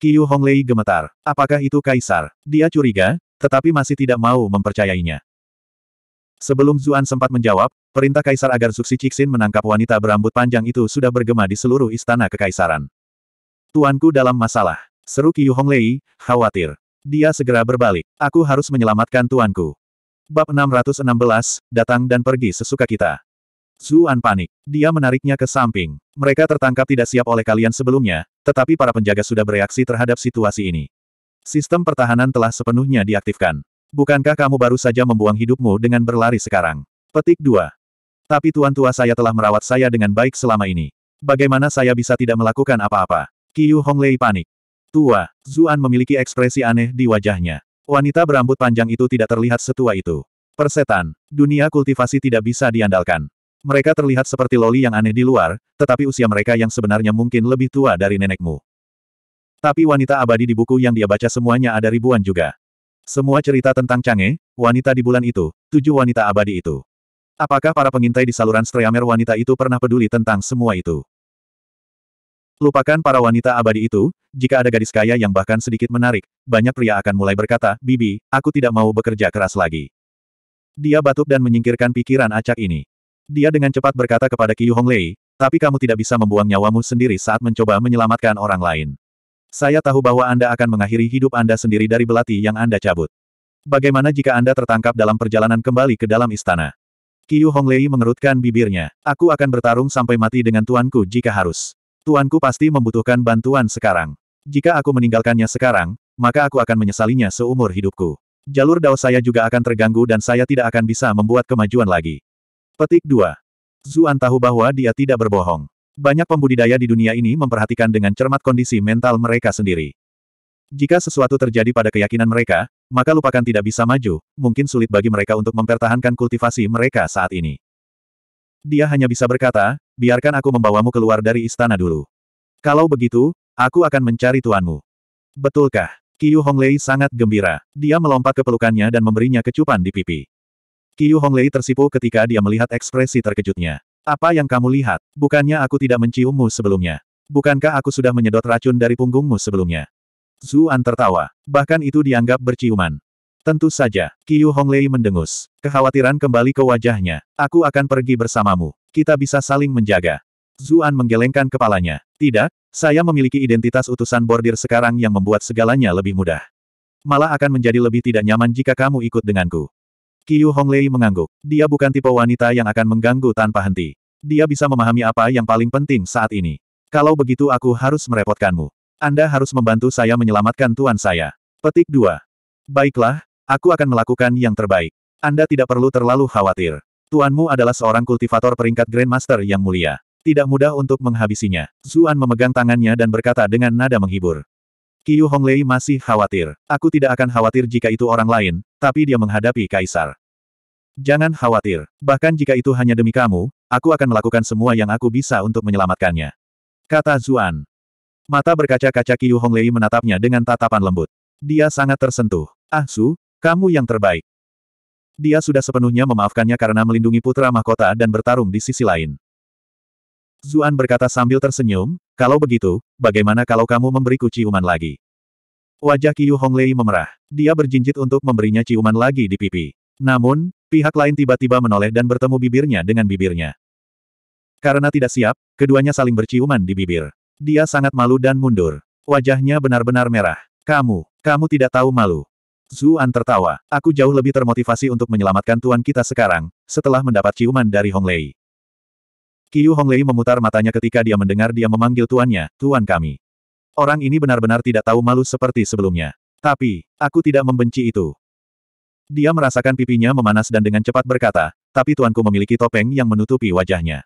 Qiu Honglei gemetar. Apakah itu kaisar? Dia curiga, tetapi masih tidak mau mempercayainya. Sebelum Zuan sempat menjawab, perintah kaisar agar Zuxi Cixin menangkap wanita berambut panjang itu sudah bergema di seluruh istana kekaisaran. Tuanku dalam masalah. Seru Qiu Honglei, khawatir. Dia segera berbalik. Aku harus menyelamatkan tuanku. Bab 616, datang dan pergi sesuka kita. Zuan panik. Dia menariknya ke samping. Mereka tertangkap tidak siap oleh kalian sebelumnya, tetapi para penjaga sudah bereaksi terhadap situasi ini. Sistem pertahanan telah sepenuhnya diaktifkan. Bukankah kamu baru saja membuang hidupmu dengan berlari sekarang? Petik 2. Tapi tuan tua saya telah merawat saya dengan baik selama ini. Bagaimana saya bisa tidak melakukan apa-apa? Qiu Honglei panik. Tua, Zuan memiliki ekspresi aneh di wajahnya. Wanita berambut panjang itu tidak terlihat setua itu. Persetan, dunia kultivasi tidak bisa diandalkan. Mereka terlihat seperti loli yang aneh di luar, tetapi usia mereka yang sebenarnya mungkin lebih tua dari nenekmu. Tapi wanita abadi di buku yang dia baca semuanya ada ribuan juga. Semua cerita tentang Change, wanita di bulan itu, tujuh wanita abadi itu. Apakah para pengintai di saluran Streamer wanita itu pernah peduli tentang semua itu? Lupakan para wanita abadi itu, jika ada gadis kaya yang bahkan sedikit menarik, banyak pria akan mulai berkata, Bibi, aku tidak mau bekerja keras lagi. Dia batuk dan menyingkirkan pikiran acak ini. Dia dengan cepat berkata kepada Qiu Honglei, tapi kamu tidak bisa membuang nyawamu sendiri saat mencoba menyelamatkan orang lain. Saya tahu bahwa Anda akan mengakhiri hidup Anda sendiri dari belati yang Anda cabut. Bagaimana jika Anda tertangkap dalam perjalanan kembali ke dalam istana? Qiu Honglei mengerutkan bibirnya. Aku akan bertarung sampai mati dengan tuanku jika harus. Tuanku pasti membutuhkan bantuan sekarang. Jika aku meninggalkannya sekarang, maka aku akan menyesalinya seumur hidupku. Jalur dao saya juga akan terganggu dan saya tidak akan bisa membuat kemajuan lagi. Petik 2. Zuan tahu bahwa dia tidak berbohong. Banyak pembudidaya di dunia ini memperhatikan dengan cermat kondisi mental mereka sendiri. Jika sesuatu terjadi pada keyakinan mereka, maka lupakan tidak bisa maju, mungkin sulit bagi mereka untuk mempertahankan kultivasi mereka saat ini. Dia hanya bisa berkata, biarkan aku membawamu keluar dari istana dulu. Kalau begitu, aku akan mencari tuanmu. Betulkah? Qiu Honglei sangat gembira. Dia melompat ke pelukannya dan memberinya kecupan di pipi. Qiu Honglei tersipu ketika dia melihat ekspresi terkejutnya. Apa yang kamu lihat? Bukannya aku tidak menciummu sebelumnya. Bukankah aku sudah menyedot racun dari punggungmu sebelumnya? Zuan tertawa. Bahkan itu dianggap berciuman. Tentu saja, Qiu Honglei mendengus. Kekhawatiran kembali ke wajahnya. Aku akan pergi bersamamu. Kita bisa saling menjaga. Zuan menggelengkan kepalanya. Tidak, saya memiliki identitas utusan bordir sekarang yang membuat segalanya lebih mudah. Malah akan menjadi lebih tidak nyaman jika kamu ikut denganku. Qiu Honglei mengangguk. Dia bukan tipe wanita yang akan mengganggu tanpa henti. Dia bisa memahami apa yang paling penting saat ini. Kalau begitu aku harus merepotkanmu. Anda harus membantu saya menyelamatkan tuan saya. Petik 2. Baiklah, aku akan melakukan yang terbaik. Anda tidak perlu terlalu khawatir. Tuanmu adalah seorang kultivator peringkat Grandmaster yang mulia. Tidak mudah untuk menghabisinya. Zuan memegang tangannya dan berkata dengan nada menghibur. Qiu Honglei masih khawatir. Aku tidak akan khawatir jika itu orang lain, tapi dia menghadapi kaisar. Jangan khawatir. Bahkan jika itu hanya demi kamu, Aku akan melakukan semua yang aku bisa untuk menyelamatkannya. Kata Zuan. Mata berkaca-kaca Qiu Honglei menatapnya dengan tatapan lembut. Dia sangat tersentuh. Ah Su, kamu yang terbaik. Dia sudah sepenuhnya memaafkannya karena melindungi putra mahkota dan bertarung di sisi lain. Zuan berkata sambil tersenyum, kalau begitu, bagaimana kalau kamu memberiku ciuman lagi? Wajah Qiu Honglei memerah. Dia berjinjit untuk memberinya ciuman lagi di pipi. Namun, Pihak lain tiba-tiba menoleh dan bertemu bibirnya dengan bibirnya. Karena tidak siap, keduanya saling berciuman di bibir. Dia sangat malu dan mundur. Wajahnya benar-benar merah. Kamu, kamu tidak tahu malu. Zuan tertawa. Aku jauh lebih termotivasi untuk menyelamatkan tuan kita sekarang, setelah mendapat ciuman dari Hong Yu Qiu Lei memutar matanya ketika dia mendengar dia memanggil tuannya, tuan kami. Orang ini benar-benar tidak tahu malu seperti sebelumnya. Tapi, aku tidak membenci itu. Dia merasakan pipinya memanas dan dengan cepat berkata, tapi tuanku memiliki topeng yang menutupi wajahnya.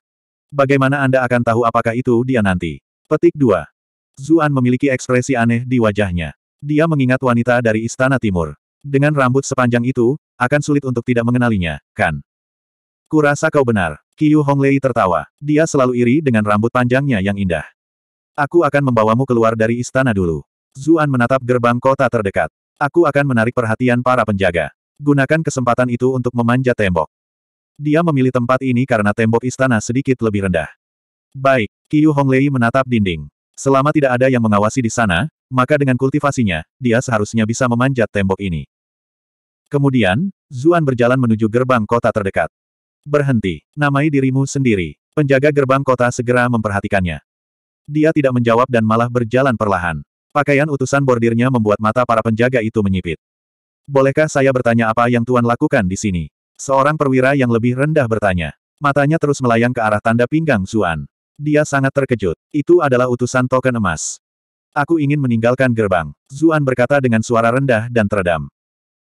Bagaimana Anda akan tahu apakah itu dia nanti? Petik 2. Zuan memiliki ekspresi aneh di wajahnya. Dia mengingat wanita dari Istana Timur. Dengan rambut sepanjang itu, akan sulit untuk tidak mengenalinya, kan? Kurasa kau benar. Qiu Honglei tertawa. Dia selalu iri dengan rambut panjangnya yang indah. Aku akan membawamu keluar dari istana dulu. Zuan menatap gerbang kota terdekat. Aku akan menarik perhatian para penjaga. Gunakan kesempatan itu untuk memanjat tembok. Dia memilih tempat ini karena tembok istana sedikit lebih rendah. Baik, Qiu Honglei menatap dinding. Selama tidak ada yang mengawasi di sana, maka dengan kultivasinya, dia seharusnya bisa memanjat tembok ini. Kemudian, Zuan berjalan menuju gerbang kota terdekat. Berhenti, namai dirimu sendiri. Penjaga gerbang kota segera memperhatikannya. Dia tidak menjawab dan malah berjalan perlahan. Pakaian utusan bordirnya membuat mata para penjaga itu menyipit. Bolehkah saya bertanya apa yang Tuan lakukan di sini? Seorang perwira yang lebih rendah bertanya. Matanya terus melayang ke arah tanda pinggang Zuan. Dia sangat terkejut. Itu adalah utusan token emas. Aku ingin meninggalkan gerbang. Zuan berkata dengan suara rendah dan teredam.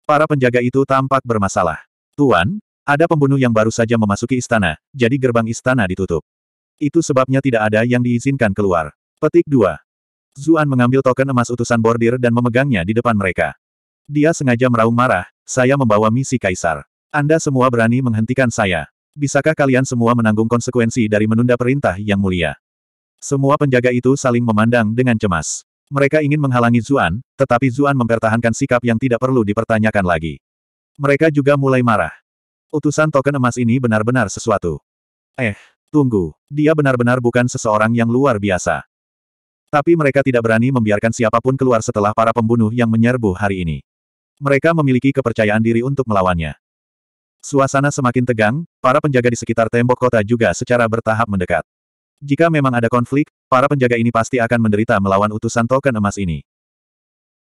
Para penjaga itu tampak bermasalah. Tuan, ada pembunuh yang baru saja memasuki istana, jadi gerbang istana ditutup. Itu sebabnya tidak ada yang diizinkan keluar. Petik 2. Zuan mengambil token emas utusan bordir dan memegangnya di depan mereka. Dia sengaja meraung marah, saya membawa misi kaisar. Anda semua berani menghentikan saya. Bisakah kalian semua menanggung konsekuensi dari menunda perintah yang mulia? Semua penjaga itu saling memandang dengan cemas. Mereka ingin menghalangi Zuan, tetapi Zuan mempertahankan sikap yang tidak perlu dipertanyakan lagi. Mereka juga mulai marah. Utusan token emas ini benar-benar sesuatu. Eh, tunggu. Dia benar-benar bukan seseorang yang luar biasa. Tapi mereka tidak berani membiarkan siapapun keluar setelah para pembunuh yang menyerbu hari ini. Mereka memiliki kepercayaan diri untuk melawannya. Suasana semakin tegang, para penjaga di sekitar tembok kota juga secara bertahap mendekat. Jika memang ada konflik, para penjaga ini pasti akan menderita melawan utusan token emas ini.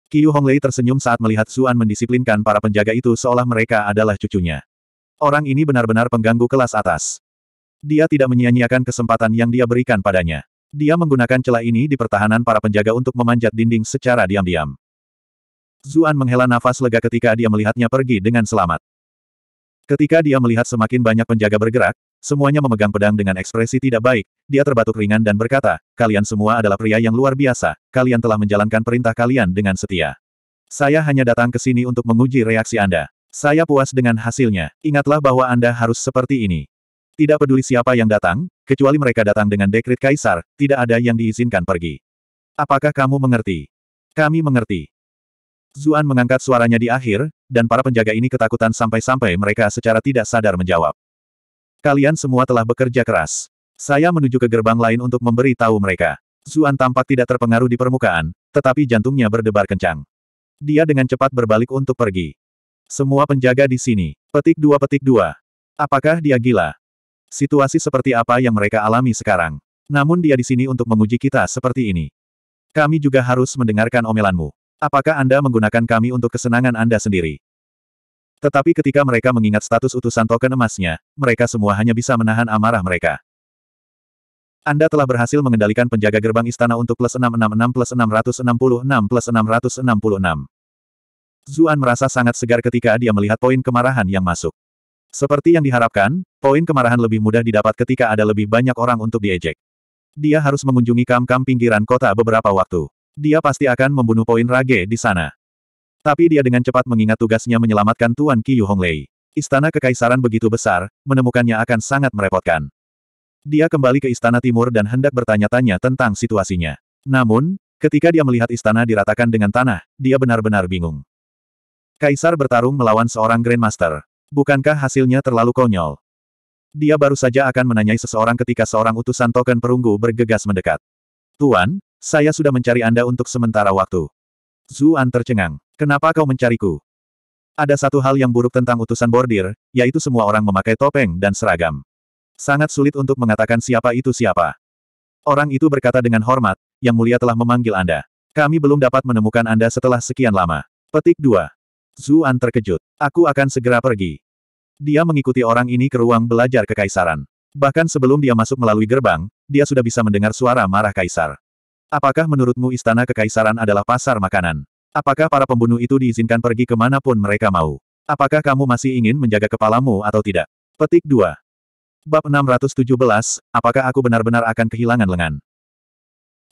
Qiu Honglei tersenyum saat melihat Zuan mendisiplinkan para penjaga itu seolah mereka adalah cucunya. Orang ini benar-benar pengganggu kelas atas. Dia tidak menyia-nyiakan kesempatan yang dia berikan padanya. Dia menggunakan celah ini di pertahanan para penjaga untuk memanjat dinding secara diam-diam. Zuan menghela nafas lega ketika dia melihatnya pergi dengan selamat. Ketika dia melihat semakin banyak penjaga bergerak, semuanya memegang pedang dengan ekspresi tidak baik, dia terbatuk ringan dan berkata, kalian semua adalah pria yang luar biasa, kalian telah menjalankan perintah kalian dengan setia. Saya hanya datang ke sini untuk menguji reaksi Anda. Saya puas dengan hasilnya. Ingatlah bahwa Anda harus seperti ini. Tidak peduli siapa yang datang, kecuali mereka datang dengan dekrit kaisar, tidak ada yang diizinkan pergi. Apakah kamu mengerti? Kami mengerti. Zuan mengangkat suaranya di akhir, dan para penjaga ini ketakutan sampai-sampai mereka secara tidak sadar menjawab. Kalian semua telah bekerja keras. Saya menuju ke gerbang lain untuk memberi tahu mereka. Zuan tampak tidak terpengaruh di permukaan, tetapi jantungnya berdebar kencang. Dia dengan cepat berbalik untuk pergi. Semua penjaga di sini. Petik dua petik dua. Apakah dia gila? Situasi seperti apa yang mereka alami sekarang? Namun dia di sini untuk menguji kita seperti ini. Kami juga harus mendengarkan omelanmu. Apakah Anda menggunakan kami untuk kesenangan Anda sendiri? Tetapi ketika mereka mengingat status utusan token emasnya, mereka semua hanya bisa menahan amarah mereka. Anda telah berhasil mengendalikan penjaga gerbang istana untuk plus 666 plus 666 plus 666. Zuan merasa sangat segar ketika dia melihat poin kemarahan yang masuk. Seperti yang diharapkan, poin kemarahan lebih mudah didapat ketika ada lebih banyak orang untuk diejek. Dia harus mengunjungi kam-kam pinggiran kota beberapa waktu. Dia pasti akan membunuh poin Rage di sana. Tapi dia dengan cepat mengingat tugasnya menyelamatkan Tuan Qiyu Honglei. Istana kekaisaran begitu besar, menemukannya akan sangat merepotkan. Dia kembali ke Istana Timur dan hendak bertanya-tanya tentang situasinya. Namun, ketika dia melihat istana diratakan dengan tanah, dia benar-benar bingung. Kaisar bertarung melawan seorang Grandmaster. Bukankah hasilnya terlalu konyol? Dia baru saja akan menanyai seseorang ketika seorang utusan token perunggu bergegas mendekat. Tuan, saya sudah mencari Anda untuk sementara waktu. Zuan tercengang. Kenapa kau mencariku? Ada satu hal yang buruk tentang utusan bordir, yaitu semua orang memakai topeng dan seragam. Sangat sulit untuk mengatakan siapa itu siapa. Orang itu berkata dengan hormat, Yang Mulia telah memanggil Anda. Kami belum dapat menemukan Anda setelah sekian lama. Petik 2. Zuan terkejut. Aku akan segera pergi. Dia mengikuti orang ini ke ruang belajar kekaisaran. Bahkan sebelum dia masuk melalui gerbang, dia sudah bisa mendengar suara marah kaisar. Apakah menurutmu istana kekaisaran adalah pasar makanan? Apakah para pembunuh itu diizinkan pergi kemanapun mereka mau? Apakah kamu masih ingin menjaga kepalamu atau tidak? Petik 2. Bab 617, apakah aku benar-benar akan kehilangan lengan?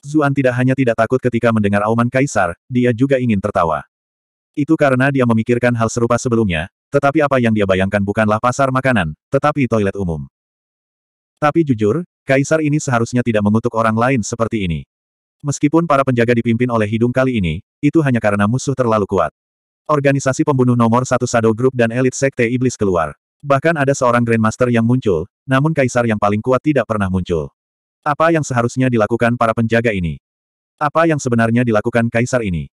Zuan tidak hanya tidak takut ketika mendengar auman kaisar, dia juga ingin tertawa. Itu karena dia memikirkan hal serupa sebelumnya, tetapi apa yang dia bayangkan bukanlah pasar makanan, tetapi toilet umum. Tapi jujur, kaisar ini seharusnya tidak mengutuk orang lain seperti ini. Meskipun para penjaga dipimpin oleh hidung kali ini, itu hanya karena musuh terlalu kuat. Organisasi pembunuh nomor satu Shadow Group dan elit Sekte Iblis keluar. Bahkan ada seorang Grandmaster yang muncul, namun Kaisar yang paling kuat tidak pernah muncul. Apa yang seharusnya dilakukan para penjaga ini? Apa yang sebenarnya dilakukan Kaisar ini?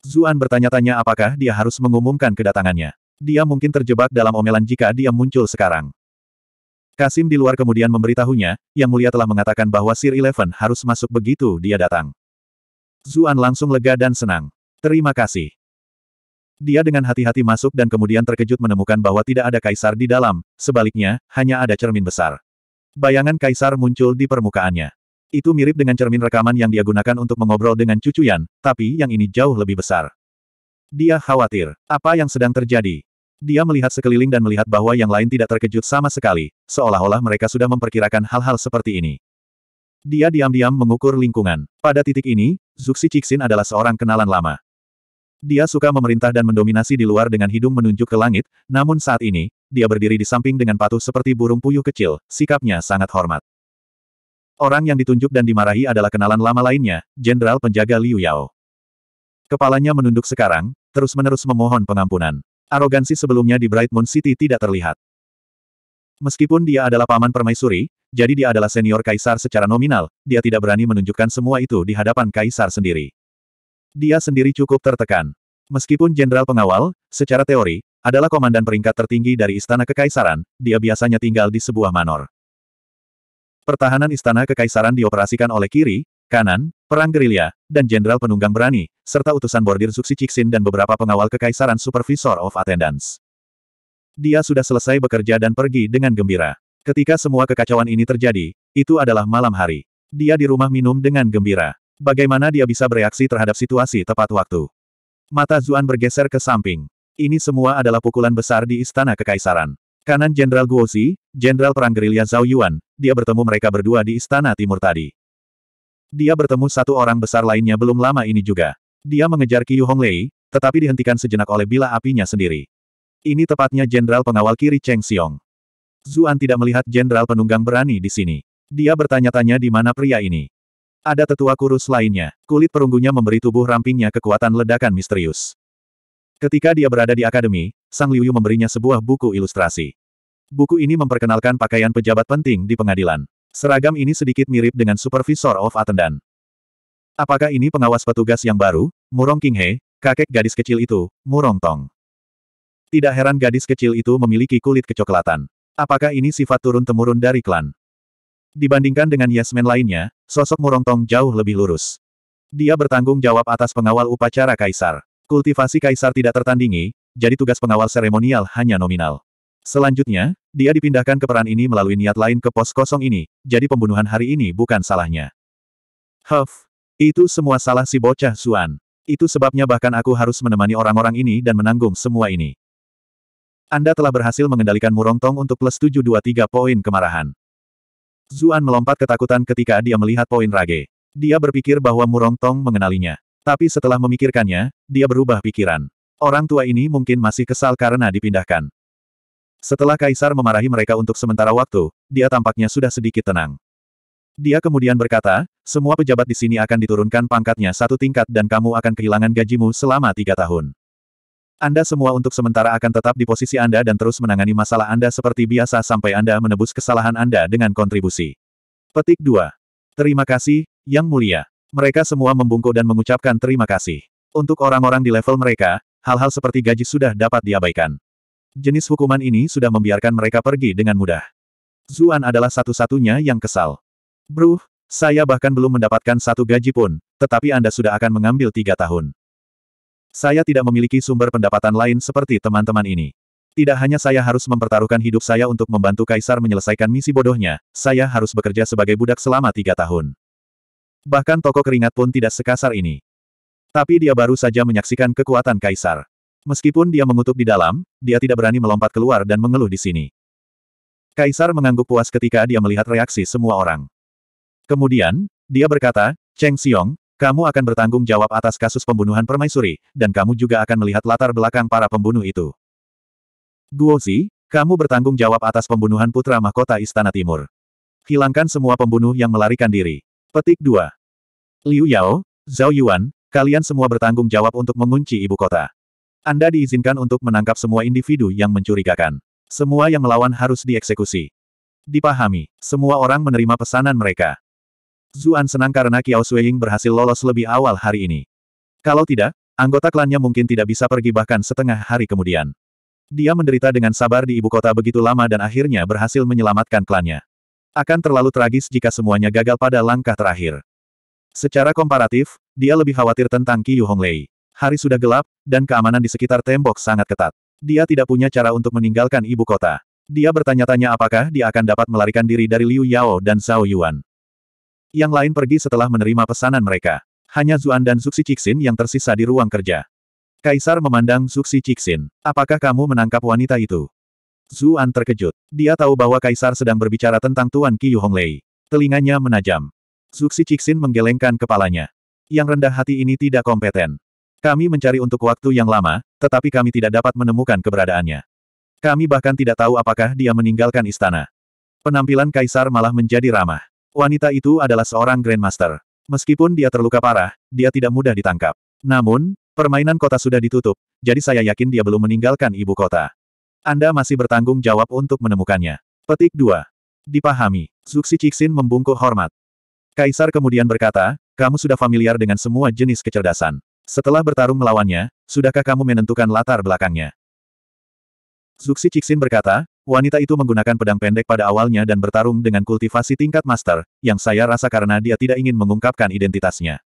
Zuan bertanya-tanya apakah dia harus mengumumkan kedatangannya. Dia mungkin terjebak dalam omelan jika dia muncul sekarang. Kasim di luar kemudian memberitahunya, Yang Mulia telah mengatakan bahwa Sir Eleven harus masuk begitu dia datang. Zuan langsung lega dan senang. Terima kasih. Dia dengan hati-hati masuk dan kemudian terkejut menemukan bahwa tidak ada kaisar di dalam, sebaliknya, hanya ada cermin besar. Bayangan kaisar muncul di permukaannya. Itu mirip dengan cermin rekaman yang dia gunakan untuk mengobrol dengan cucuyan, tapi yang ini jauh lebih besar. Dia khawatir, apa yang sedang terjadi? Dia melihat sekeliling dan melihat bahwa yang lain tidak terkejut sama sekali, seolah-olah mereka sudah memperkirakan hal-hal seperti ini. Dia diam-diam mengukur lingkungan. Pada titik ini, Zuxi Cixin adalah seorang kenalan lama. Dia suka memerintah dan mendominasi di luar dengan hidung menunjuk ke langit, namun saat ini, dia berdiri di samping dengan patuh seperti burung puyuh kecil, sikapnya sangat hormat. Orang yang ditunjuk dan dimarahi adalah kenalan lama lainnya, Jenderal Penjaga Liu Yao. Kepalanya menunduk sekarang, terus-menerus memohon pengampunan arogansi sebelumnya di Bright Moon City tidak terlihat. Meskipun dia adalah paman permaisuri, jadi dia adalah senior kaisar secara nominal, dia tidak berani menunjukkan semua itu di hadapan kaisar sendiri. Dia sendiri cukup tertekan. Meskipun jenderal pengawal, secara teori, adalah komandan peringkat tertinggi dari istana kekaisaran, dia biasanya tinggal di sebuah manor. Pertahanan istana kekaisaran dioperasikan oleh kiri, kanan, perang gerilya, dan jenderal penunggang berani, serta utusan bordir suksi Cixin dan beberapa pengawal kekaisaran Supervisor of Attendance. Dia sudah selesai bekerja dan pergi dengan gembira. Ketika semua kekacauan ini terjadi, itu adalah malam hari. Dia di rumah minum dengan gembira. Bagaimana dia bisa bereaksi terhadap situasi tepat waktu? Mata Zuan bergeser ke samping. Ini semua adalah pukulan besar di Istana Kekaisaran. Kanan Jenderal Guozi, Jenderal Perang Gerilya Zhao Yuan, dia bertemu mereka berdua di Istana Timur tadi. Dia bertemu satu orang besar lainnya belum lama ini juga. Dia mengejar Qiu Honglei, tetapi dihentikan sejenak oleh bila apinya sendiri. Ini tepatnya Jenderal Pengawal Kiri Cheng Xiong. Zuan tidak melihat Jenderal Penunggang berani di sini. Dia bertanya-tanya di mana pria ini. Ada tetua kurus lainnya. Kulit perunggunya memberi tubuh rampingnya kekuatan ledakan misterius. Ketika dia berada di akademi, Sang Liuyu memberinya sebuah buku ilustrasi. Buku ini memperkenalkan pakaian pejabat penting di pengadilan. Seragam ini sedikit mirip dengan Supervisor of Attendant. Apakah ini pengawas petugas yang baru, Murong Kinghe, kakek gadis kecil itu, Murong Tong? Tidak heran gadis kecil itu memiliki kulit kecoklatan. Apakah ini sifat turun-temurun dari klan? Dibandingkan dengan Yasmen lainnya, sosok Murong Tong jauh lebih lurus. Dia bertanggung jawab atas pengawal upacara kaisar. Kultivasi kaisar tidak tertandingi, jadi tugas pengawal seremonial hanya nominal. Selanjutnya, dia dipindahkan ke peran ini melalui niat lain ke pos kosong ini, jadi pembunuhan hari ini bukan salahnya. Huff, itu semua salah si bocah Suan. Itu sebabnya bahkan aku harus menemani orang-orang ini dan menanggung semua ini. Anda telah berhasil mengendalikan Murongtong untuk plus 723 poin kemarahan. Zuan melompat ketakutan ketika dia melihat poin Rage. Dia berpikir bahwa Murongtong mengenalinya. Tapi setelah memikirkannya, dia berubah pikiran. Orang tua ini mungkin masih kesal karena dipindahkan. Setelah Kaisar memarahi mereka untuk sementara waktu, dia tampaknya sudah sedikit tenang. Dia kemudian berkata, semua pejabat di sini akan diturunkan pangkatnya satu tingkat dan kamu akan kehilangan gajimu selama tiga tahun. Anda semua untuk sementara akan tetap di posisi Anda dan terus menangani masalah Anda seperti biasa sampai Anda menebus kesalahan Anda dengan kontribusi. Petik 2. Terima kasih, Yang Mulia. Mereka semua membungkuk dan mengucapkan terima kasih. Untuk orang-orang di level mereka, hal-hal seperti gaji sudah dapat diabaikan. Jenis hukuman ini sudah membiarkan mereka pergi dengan mudah. Zuan adalah satu-satunya yang kesal. Bruh, saya bahkan belum mendapatkan satu gaji pun, tetapi Anda sudah akan mengambil tiga tahun. Saya tidak memiliki sumber pendapatan lain seperti teman-teman ini. Tidak hanya saya harus mempertaruhkan hidup saya untuk membantu Kaisar menyelesaikan misi bodohnya, saya harus bekerja sebagai budak selama tiga tahun. Bahkan toko keringat pun tidak sekasar ini. Tapi dia baru saja menyaksikan kekuatan Kaisar. Meskipun dia mengutuk di dalam, dia tidak berani melompat keluar dan mengeluh di sini. Kaisar mengangguk puas ketika dia melihat reaksi semua orang. Kemudian, dia berkata, Cheng Xiong, kamu akan bertanggung jawab atas kasus pembunuhan permaisuri, dan kamu juga akan melihat latar belakang para pembunuh itu. Guozi, kamu bertanggung jawab atas pembunuhan putra mahkota Istana Timur. Hilangkan semua pembunuh yang melarikan diri. Petik 2. Liu Yao, Zhao Yuan, kalian semua bertanggung jawab untuk mengunci ibu kota. Anda diizinkan untuk menangkap semua individu yang mencurigakan. Semua yang melawan harus dieksekusi. Dipahami, semua orang menerima pesanan mereka. Zuan senang karena Kiao Suying berhasil lolos lebih awal hari ini. Kalau tidak, anggota klannya mungkin tidak bisa pergi bahkan setengah hari kemudian. Dia menderita dengan sabar di ibu kota begitu lama dan akhirnya berhasil menyelamatkan klannya. Akan terlalu tragis jika semuanya gagal pada langkah terakhir. Secara komparatif, dia lebih khawatir tentang Qiu Honglei. Hari sudah gelap, dan keamanan di sekitar tembok sangat ketat. Dia tidak punya cara untuk meninggalkan ibu kota. Dia bertanya-tanya apakah dia akan dapat melarikan diri dari Liu Yao dan Zhao Yuan. Yang lain pergi setelah menerima pesanan mereka. Hanya Zuan dan Zuxi Cixin yang tersisa di ruang kerja. Kaisar memandang Zuxi Cixin. Apakah kamu menangkap wanita itu? Zuan terkejut. Dia tahu bahwa Kaisar sedang berbicara tentang Tuan Qiyu Honglei. Telinganya menajam. Zuxi Cixin menggelengkan kepalanya. Yang rendah hati ini tidak kompeten. Kami mencari untuk waktu yang lama, tetapi kami tidak dapat menemukan keberadaannya. Kami bahkan tidak tahu apakah dia meninggalkan istana. Penampilan kaisar malah menjadi ramah. Wanita itu adalah seorang grandmaster. Meskipun dia terluka parah, dia tidak mudah ditangkap. Namun, permainan kota sudah ditutup, jadi saya yakin dia belum meninggalkan ibu kota. Anda masih bertanggung jawab untuk menemukannya. Petik 2. Dipahami. Zuxi Cixin membungkuk hormat. Kaisar kemudian berkata, kamu sudah familiar dengan semua jenis kecerdasan. Setelah bertarung melawannya, sudahkah kamu menentukan latar belakangnya? Zuxi Cixin berkata, wanita itu menggunakan pedang pendek pada awalnya dan bertarung dengan kultivasi tingkat master, yang saya rasa karena dia tidak ingin mengungkapkan identitasnya.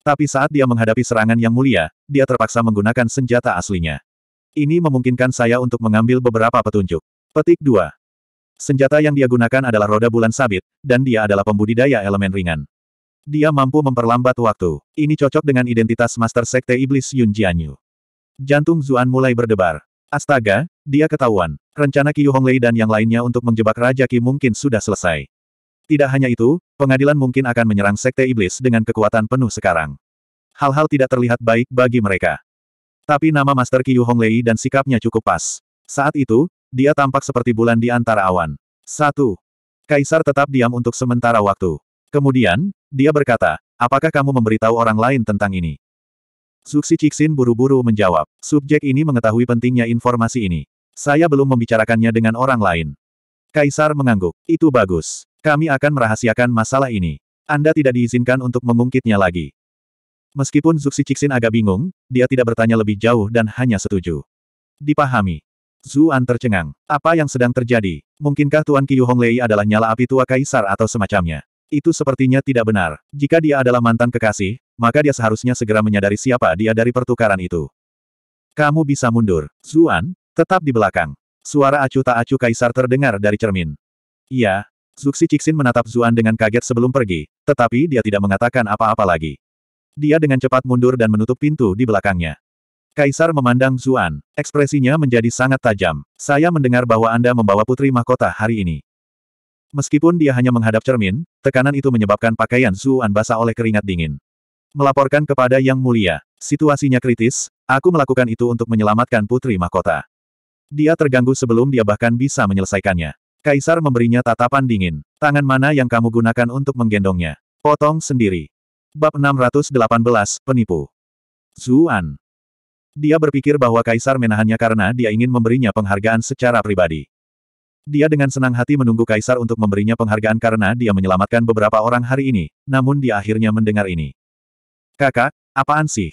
Tapi saat dia menghadapi serangan yang mulia, dia terpaksa menggunakan senjata aslinya. Ini memungkinkan saya untuk mengambil beberapa petunjuk. Petik 2. Senjata yang dia gunakan adalah roda bulan sabit, dan dia adalah pembudidaya elemen ringan. Dia mampu memperlambat waktu. Ini cocok dengan identitas Master Sekte Iblis Yun Jianyu. Jantung Zuan mulai berdebar. Astaga, dia ketahuan. Rencana Qiu Honglei dan yang lainnya untuk menjebak Raja Qi mungkin sudah selesai. Tidak hanya itu, pengadilan mungkin akan menyerang Sekte Iblis dengan kekuatan penuh sekarang. Hal-hal tidak terlihat baik bagi mereka. Tapi nama Master Qiu Honglei dan sikapnya cukup pas. Saat itu, dia tampak seperti bulan di antara awan. 1. Kaisar tetap diam untuk sementara waktu. Kemudian, dia berkata, apakah kamu memberitahu orang lain tentang ini? Suksi Cixin buru-buru menjawab, subjek ini mengetahui pentingnya informasi ini. Saya belum membicarakannya dengan orang lain. Kaisar mengangguk, itu bagus. Kami akan merahasiakan masalah ini. Anda tidak diizinkan untuk mengungkitnya lagi. Meskipun Zuxi Cixin agak bingung, dia tidak bertanya lebih jauh dan hanya setuju. Dipahami. Zuan tercengang. Apa yang sedang terjadi? Mungkinkah Tuan Qiu Honglei adalah nyala api tua kaisar atau semacamnya? Itu sepertinya tidak benar. Jika dia adalah mantan kekasih, maka dia seharusnya segera menyadari siapa dia dari pertukaran itu. Kamu bisa mundur. Zuan, tetap di belakang. Suara acuh tak acuh kaisar terdengar dari cermin. Iya, Zuxi Cixin menatap Zuan dengan kaget sebelum pergi, tetapi dia tidak mengatakan apa-apa lagi. Dia dengan cepat mundur dan menutup pintu di belakangnya. Kaisar memandang Zuan. Ekspresinya menjadi sangat tajam. Saya mendengar bahwa Anda membawa putri mahkota hari ini. Meskipun dia hanya menghadap cermin, tekanan itu menyebabkan pakaian Zuan basah oleh keringat dingin. Melaporkan kepada Yang Mulia, situasinya kritis, aku melakukan itu untuk menyelamatkan Putri Mahkota. Dia terganggu sebelum dia bahkan bisa menyelesaikannya. Kaisar memberinya tatapan dingin. Tangan mana yang kamu gunakan untuk menggendongnya? Potong sendiri. Bab 618, Penipu. Zuan. Dia berpikir bahwa Kaisar menahannya karena dia ingin memberinya penghargaan secara pribadi. Dia dengan senang hati menunggu Kaisar untuk memberinya penghargaan karena dia menyelamatkan beberapa orang hari ini, namun dia akhirnya mendengar ini. Kakak, apaan sih?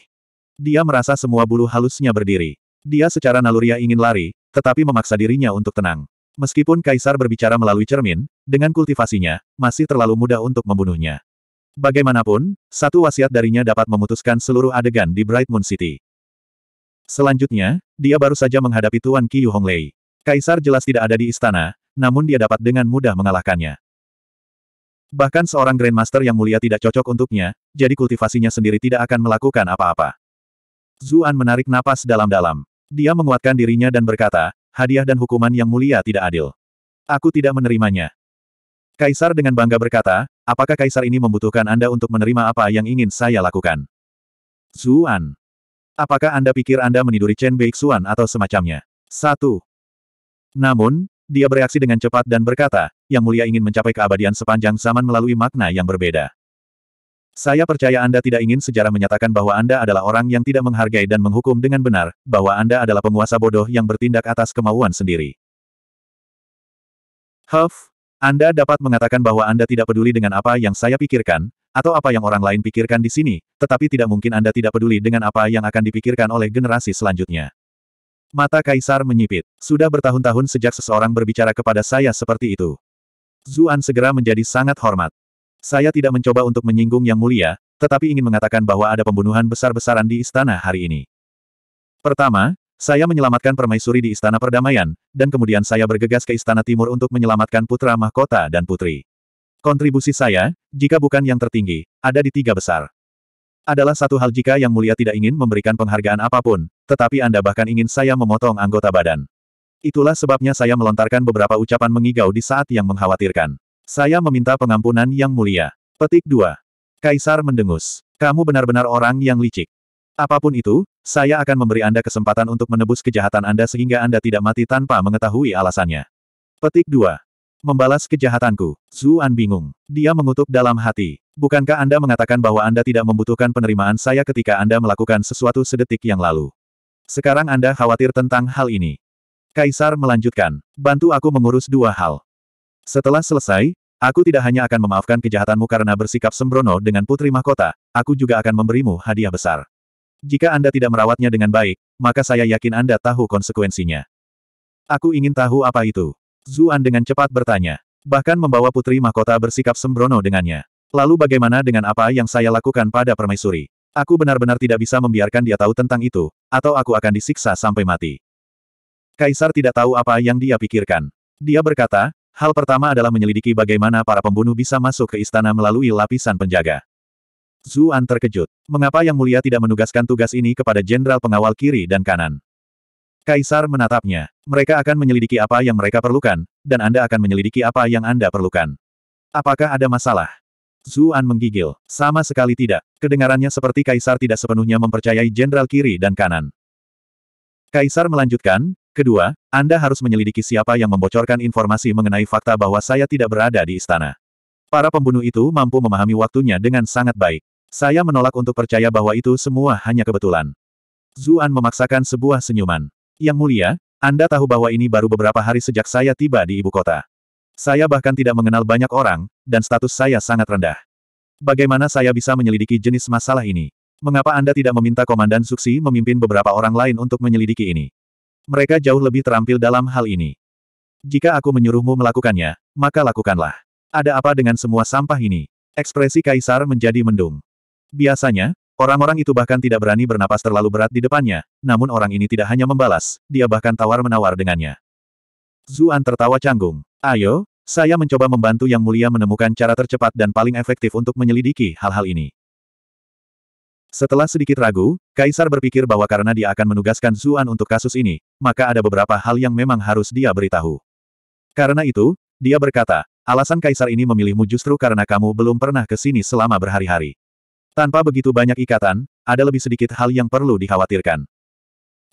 Dia merasa semua bulu halusnya berdiri. Dia secara naluriah ingin lari, tetapi memaksa dirinya untuk tenang. Meskipun Kaisar berbicara melalui cermin, dengan kultivasinya, masih terlalu mudah untuk membunuhnya. Bagaimanapun, satu wasiat darinya dapat memutuskan seluruh adegan di Bright Moon City. Selanjutnya, dia baru saja menghadapi Tuan Yu Honglei. Kaisar jelas tidak ada di istana, namun dia dapat dengan mudah mengalahkannya. Bahkan seorang Grandmaster yang mulia tidak cocok untuknya, jadi kultivasinya sendiri tidak akan melakukan apa-apa. Zuan menarik napas dalam-dalam. Dia menguatkan dirinya dan berkata, hadiah dan hukuman yang mulia tidak adil. Aku tidak menerimanya. Kaisar dengan bangga berkata, apakah Kaisar ini membutuhkan Anda untuk menerima apa yang ingin saya lakukan? Zuan. Apakah Anda pikir Anda meniduri Chen Beixuan atau semacamnya? Satu. Namun, dia bereaksi dengan cepat dan berkata, Yang Mulia ingin mencapai keabadian sepanjang zaman melalui makna yang berbeda. Saya percaya Anda tidak ingin sejarah menyatakan bahwa Anda adalah orang yang tidak menghargai dan menghukum dengan benar, bahwa Anda adalah penguasa bodoh yang bertindak atas kemauan sendiri. Huff, Anda dapat mengatakan bahwa Anda tidak peduli dengan apa yang saya pikirkan, atau apa yang orang lain pikirkan di sini, tetapi tidak mungkin Anda tidak peduli dengan apa yang akan dipikirkan oleh generasi selanjutnya. Mata Kaisar menyipit. Sudah bertahun-tahun sejak seseorang berbicara kepada saya seperti itu. Zuan segera menjadi sangat hormat. Saya tidak mencoba untuk menyinggung Yang Mulia, tetapi ingin mengatakan bahwa ada pembunuhan besar-besaran di istana hari ini. Pertama, saya menyelamatkan permaisuri di Istana Perdamaian, dan kemudian saya bergegas ke Istana Timur untuk menyelamatkan putra mahkota dan putri. Kontribusi saya, jika bukan yang tertinggi, ada di tiga besar. Adalah satu hal jika Yang Mulia tidak ingin memberikan penghargaan apapun, tetapi Anda bahkan ingin saya memotong anggota badan. Itulah sebabnya saya melontarkan beberapa ucapan mengigau di saat yang mengkhawatirkan. Saya meminta pengampunan Yang Mulia. Petik 2. Kaisar mendengus. Kamu benar-benar orang yang licik. Apapun itu, saya akan memberi Anda kesempatan untuk menebus kejahatan Anda sehingga Anda tidak mati tanpa mengetahui alasannya. Petik 2. Membalas kejahatanku. Zuan bingung. Dia mengutuk dalam hati. Bukankah Anda mengatakan bahwa Anda tidak membutuhkan penerimaan saya ketika Anda melakukan sesuatu sedetik yang lalu? Sekarang Anda khawatir tentang hal ini. Kaisar melanjutkan. Bantu aku mengurus dua hal. Setelah selesai, aku tidak hanya akan memaafkan kejahatanmu karena bersikap sembrono dengan putri mahkota, aku juga akan memberimu hadiah besar. Jika Anda tidak merawatnya dengan baik, maka saya yakin Anda tahu konsekuensinya. Aku ingin tahu apa itu. Zuan dengan cepat bertanya. Bahkan membawa putri mahkota bersikap sembrono dengannya. Lalu bagaimana dengan apa yang saya lakukan pada permaisuri? Aku benar-benar tidak bisa membiarkan dia tahu tentang itu, atau aku akan disiksa sampai mati. Kaisar tidak tahu apa yang dia pikirkan. Dia berkata, hal pertama adalah menyelidiki bagaimana para pembunuh bisa masuk ke istana melalui lapisan penjaga. Zuan terkejut. Mengapa Yang Mulia tidak menugaskan tugas ini kepada jenderal pengawal kiri dan kanan? Kaisar menatapnya. Mereka akan menyelidiki apa yang mereka perlukan, dan Anda akan menyelidiki apa yang Anda perlukan. Apakah ada masalah? Zuan menggigil. Sama sekali tidak. Kedengarannya seperti Kaisar tidak sepenuhnya mempercayai Jenderal kiri dan kanan. Kaisar melanjutkan, kedua, Anda harus menyelidiki siapa yang membocorkan informasi mengenai fakta bahwa saya tidak berada di istana. Para pembunuh itu mampu memahami waktunya dengan sangat baik. Saya menolak untuk percaya bahwa itu semua hanya kebetulan. Zuan memaksakan sebuah senyuman. Yang mulia, Anda tahu bahwa ini baru beberapa hari sejak saya tiba di ibu kota. Saya bahkan tidak mengenal banyak orang, dan status saya sangat rendah. Bagaimana saya bisa menyelidiki jenis masalah ini? Mengapa Anda tidak meminta Komandan Suksi memimpin beberapa orang lain untuk menyelidiki ini? Mereka jauh lebih terampil dalam hal ini. Jika aku menyuruhmu melakukannya, maka lakukanlah. Ada apa dengan semua sampah ini? Ekspresi Kaisar menjadi mendung. Biasanya, Orang-orang itu bahkan tidak berani bernapas terlalu berat di depannya, namun orang ini tidak hanya membalas, dia bahkan tawar-menawar dengannya. Zuan tertawa canggung. Ayo, saya mencoba membantu Yang Mulia menemukan cara tercepat dan paling efektif untuk menyelidiki hal-hal ini. Setelah sedikit ragu, Kaisar berpikir bahwa karena dia akan menugaskan Zuan untuk kasus ini, maka ada beberapa hal yang memang harus dia beritahu. Karena itu, dia berkata, alasan Kaisar ini memilihmu justru karena kamu belum pernah ke sini selama berhari-hari. Tanpa begitu banyak ikatan, ada lebih sedikit hal yang perlu dikhawatirkan.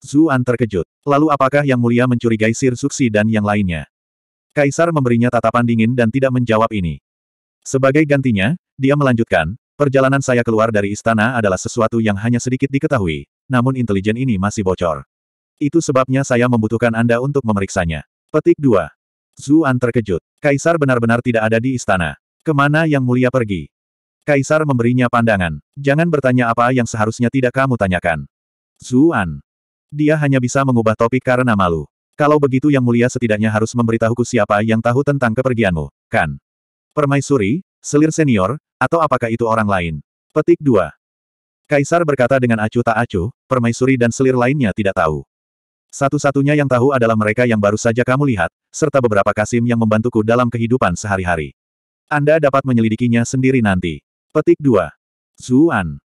Zuan terkejut. Lalu apakah yang mulia mencurigai Sir Suksi dan yang lainnya? Kaisar memberinya tatapan dingin dan tidak menjawab ini. Sebagai gantinya, dia melanjutkan, perjalanan saya keluar dari istana adalah sesuatu yang hanya sedikit diketahui, namun intelijen ini masih bocor. Itu sebabnya saya membutuhkan Anda untuk memeriksanya. Petik 2. Zuan terkejut. Kaisar benar-benar tidak ada di istana. Kemana yang mulia pergi? Kaisar memberinya pandangan. Jangan bertanya apa yang seharusnya tidak kamu tanyakan. Zuan. Dia hanya bisa mengubah topik karena malu. Kalau begitu yang mulia setidaknya harus memberitahuku siapa yang tahu tentang kepergianmu, kan? Permaisuri, selir senior, atau apakah itu orang lain? Petik 2. Kaisar berkata dengan acuh tak acuh, permaisuri dan selir lainnya tidak tahu. Satu-satunya yang tahu adalah mereka yang baru saja kamu lihat, serta beberapa kasim yang membantuku dalam kehidupan sehari-hari. Anda dapat menyelidikinya sendiri nanti. Petik 2. Zuan.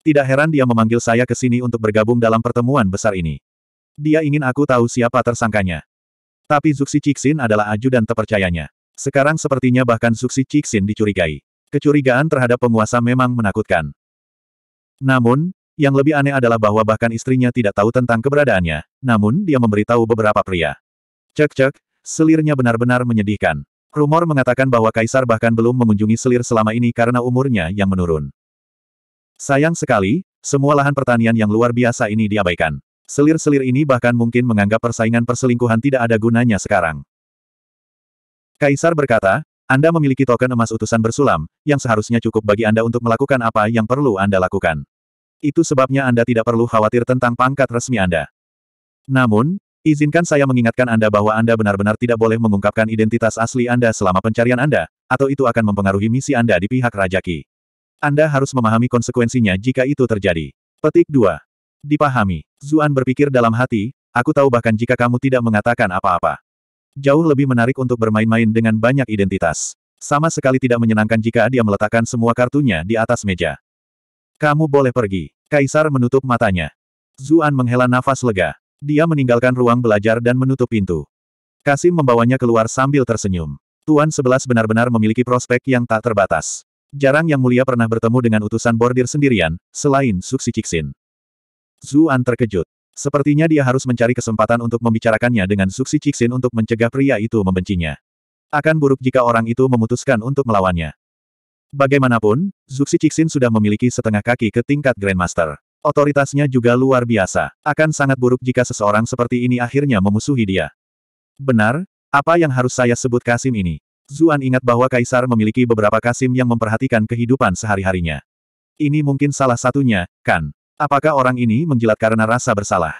Tidak heran dia memanggil saya ke sini untuk bergabung dalam pertemuan besar ini. Dia ingin aku tahu siapa tersangkanya. Tapi Zuxi Cixin adalah ajudan terpercayanya. Sekarang sepertinya bahkan Zuxi Cixin dicurigai. Kecurigaan terhadap penguasa memang menakutkan. Namun, yang lebih aneh adalah bahwa bahkan istrinya tidak tahu tentang keberadaannya, namun dia memberitahu beberapa pria. Cek-cek, selirnya benar-benar menyedihkan. Rumor mengatakan bahwa Kaisar bahkan belum mengunjungi selir selama ini karena umurnya yang menurun. Sayang sekali, semua lahan pertanian yang luar biasa ini diabaikan. Selir-selir ini bahkan mungkin menganggap persaingan perselingkuhan tidak ada gunanya sekarang. Kaisar berkata, Anda memiliki token emas utusan bersulam, yang seharusnya cukup bagi Anda untuk melakukan apa yang perlu Anda lakukan. Itu sebabnya Anda tidak perlu khawatir tentang pangkat resmi Anda. Namun, Izinkan saya mengingatkan Anda bahwa Anda benar-benar tidak boleh mengungkapkan identitas asli Anda selama pencarian Anda, atau itu akan mempengaruhi misi Anda di pihak Rajaki. Anda harus memahami konsekuensinya jika itu terjadi. Petik 2. Dipahami. Zuan berpikir dalam hati, aku tahu bahkan jika kamu tidak mengatakan apa-apa. Jauh lebih menarik untuk bermain-main dengan banyak identitas. Sama sekali tidak menyenangkan jika dia meletakkan semua kartunya di atas meja. Kamu boleh pergi. Kaisar menutup matanya. Zuan menghela nafas lega. Dia meninggalkan ruang belajar dan menutup pintu. Kasim membawanya keluar sambil tersenyum. Tuan Sebelas benar-benar memiliki prospek yang tak terbatas. Jarang yang mulia pernah bertemu dengan utusan bordir sendirian, selain Suksi Ciksin. Zuan terkejut. Sepertinya dia harus mencari kesempatan untuk membicarakannya dengan Suksi Ciksin untuk mencegah pria itu membencinya. Akan buruk jika orang itu memutuskan untuk melawannya. Bagaimanapun, Zuxi Cixin sudah memiliki setengah kaki ke tingkat Grandmaster. Otoritasnya juga luar biasa. Akan sangat buruk jika seseorang seperti ini akhirnya memusuhi dia. Benar, apa yang harus saya sebut Kasim ini? Zuan ingat bahwa Kaisar memiliki beberapa Kasim yang memperhatikan kehidupan sehari-harinya. Ini mungkin salah satunya, kan? Apakah orang ini menjilat karena rasa bersalah?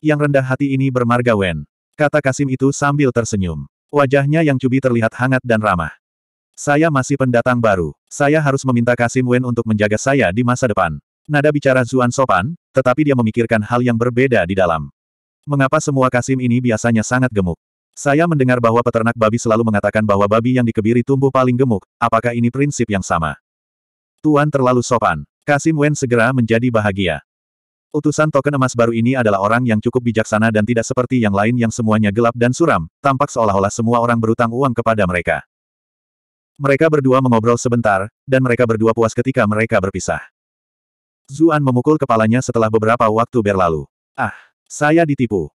Yang rendah hati ini bermarga Wen. Kata Kasim itu sambil tersenyum. Wajahnya yang cubi terlihat hangat dan ramah. Saya masih pendatang baru. Saya harus meminta Kasim Wen untuk menjaga saya di masa depan. Nada bicara Zuan sopan, tetapi dia memikirkan hal yang berbeda di dalam. Mengapa semua Kasim ini biasanya sangat gemuk? Saya mendengar bahwa peternak babi selalu mengatakan bahwa babi yang dikebiri tumbuh paling gemuk, apakah ini prinsip yang sama? Tuan terlalu sopan. Kasim Wen segera menjadi bahagia. Utusan token emas baru ini adalah orang yang cukup bijaksana dan tidak seperti yang lain yang semuanya gelap dan suram, tampak seolah-olah semua orang berutang uang kepada mereka. Mereka berdua mengobrol sebentar, dan mereka berdua puas ketika mereka berpisah. Zuan memukul kepalanya setelah beberapa waktu berlalu. Ah, saya ditipu.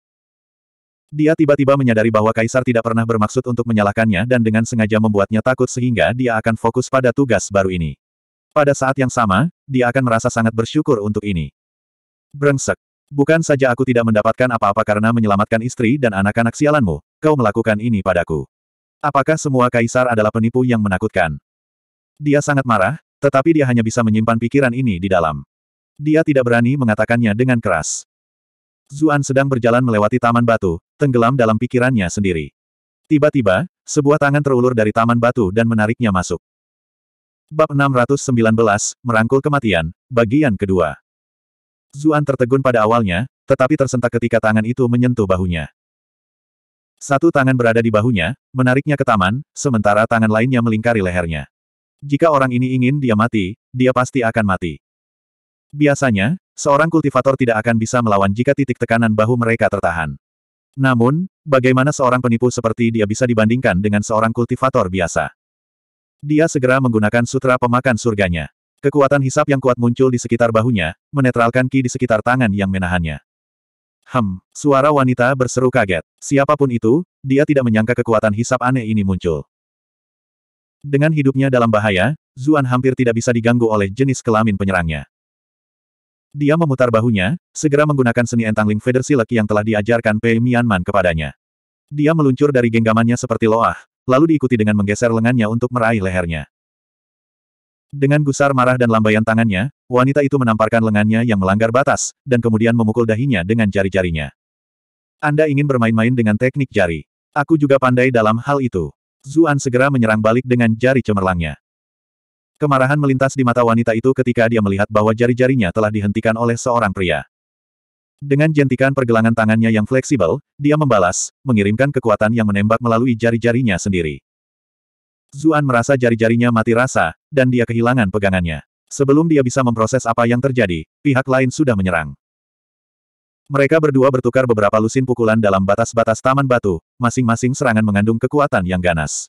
Dia tiba-tiba menyadari bahwa Kaisar tidak pernah bermaksud untuk menyalahkannya dan dengan sengaja membuatnya takut sehingga dia akan fokus pada tugas baru ini. Pada saat yang sama, dia akan merasa sangat bersyukur untuk ini. Brengsek. Bukan saja aku tidak mendapatkan apa-apa karena menyelamatkan istri dan anak-anak sialanmu, kau melakukan ini padaku. Apakah semua kaisar adalah penipu yang menakutkan? Dia sangat marah, tetapi dia hanya bisa menyimpan pikiran ini di dalam. Dia tidak berani mengatakannya dengan keras. Zuan sedang berjalan melewati taman batu, tenggelam dalam pikirannya sendiri. Tiba-tiba, sebuah tangan terulur dari taman batu dan menariknya masuk. Bab 619, Merangkul Kematian, bagian kedua. Zuan tertegun pada awalnya, tetapi tersentak ketika tangan itu menyentuh bahunya. Satu tangan berada di bahunya, menariknya ke taman, sementara tangan lainnya melingkari lehernya. Jika orang ini ingin dia mati, dia pasti akan mati. Biasanya, seorang kultivator tidak akan bisa melawan jika titik tekanan bahu mereka tertahan. Namun, bagaimana seorang penipu seperti dia bisa dibandingkan dengan seorang kultivator biasa? Dia segera menggunakan sutra pemakan surganya. Kekuatan hisap yang kuat muncul di sekitar bahunya, menetralkan ki di sekitar tangan yang menahannya. Hem, suara wanita berseru kaget. Siapapun itu, dia tidak menyangka kekuatan hisap aneh ini muncul. Dengan hidupnya dalam bahaya, Zuan hampir tidak bisa diganggu oleh jenis kelamin penyerangnya. Dia memutar bahunya, segera menggunakan seni entangling Feather Silek yang telah diajarkan Pei Mianman kepadanya. Dia meluncur dari genggamannya seperti loah, lalu diikuti dengan menggeser lengannya untuk meraih lehernya. Dengan gusar marah dan lambaian tangannya, wanita itu menamparkan lengannya yang melanggar batas, dan kemudian memukul dahinya dengan jari-jarinya. Anda ingin bermain-main dengan teknik jari. Aku juga pandai dalam hal itu. Zuan segera menyerang balik dengan jari cemerlangnya. Kemarahan melintas di mata wanita itu ketika dia melihat bahwa jari-jarinya telah dihentikan oleh seorang pria. Dengan jentikan pergelangan tangannya yang fleksibel, dia membalas, mengirimkan kekuatan yang menembak melalui jari-jarinya sendiri. Zuan merasa jari-jarinya mati rasa, dan dia kehilangan pegangannya. Sebelum dia bisa memproses apa yang terjadi, pihak lain sudah menyerang. Mereka berdua bertukar beberapa lusin pukulan dalam batas-batas taman batu, masing-masing serangan mengandung kekuatan yang ganas.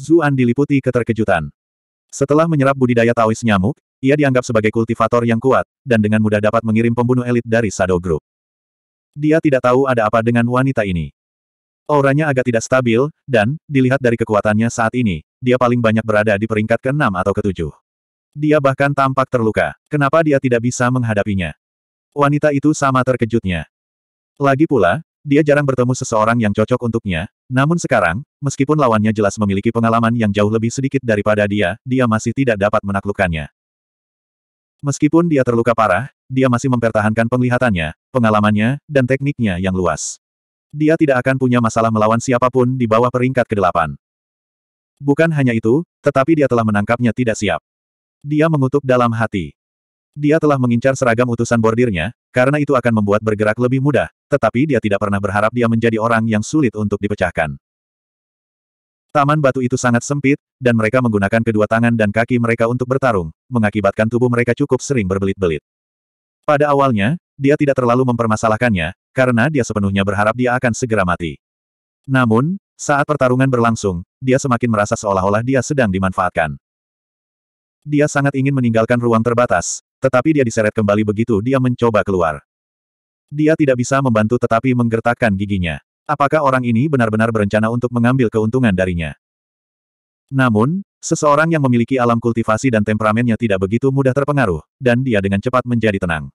Zuan diliputi keterkejutan. Setelah menyerap budidaya Taois nyamuk, ia dianggap sebagai kultivator yang kuat, dan dengan mudah dapat mengirim pembunuh elit dari Shadow Group. Dia tidak tahu ada apa dengan wanita ini. Auranya agak tidak stabil, dan, dilihat dari kekuatannya saat ini, dia paling banyak berada di peringkat ke-6 atau ke-7. Dia bahkan tampak terluka. Kenapa dia tidak bisa menghadapinya? Wanita itu sama terkejutnya. Lagi pula, dia jarang bertemu seseorang yang cocok untuknya, namun sekarang, meskipun lawannya jelas memiliki pengalaman yang jauh lebih sedikit daripada dia, dia masih tidak dapat menaklukkannya. Meskipun dia terluka parah, dia masih mempertahankan penglihatannya, pengalamannya, dan tekniknya yang luas. Dia tidak akan punya masalah melawan siapapun di bawah peringkat ke-8. Bukan hanya itu, tetapi dia telah menangkapnya tidak siap. Dia mengutuk dalam hati. Dia telah mengincar seragam utusan bordirnya, karena itu akan membuat bergerak lebih mudah, tetapi dia tidak pernah berharap dia menjadi orang yang sulit untuk dipecahkan. Taman batu itu sangat sempit, dan mereka menggunakan kedua tangan dan kaki mereka untuk bertarung, mengakibatkan tubuh mereka cukup sering berbelit-belit. Pada awalnya, dia tidak terlalu mempermasalahkannya, karena dia sepenuhnya berharap dia akan segera mati. Namun, saat pertarungan berlangsung, dia semakin merasa seolah-olah dia sedang dimanfaatkan. Dia sangat ingin meninggalkan ruang terbatas, tetapi dia diseret kembali begitu dia mencoba keluar. Dia tidak bisa membantu tetapi menggertakkan giginya. Apakah orang ini benar-benar berencana untuk mengambil keuntungan darinya? Namun, seseorang yang memiliki alam kultivasi dan temperamennya tidak begitu mudah terpengaruh, dan dia dengan cepat menjadi tenang.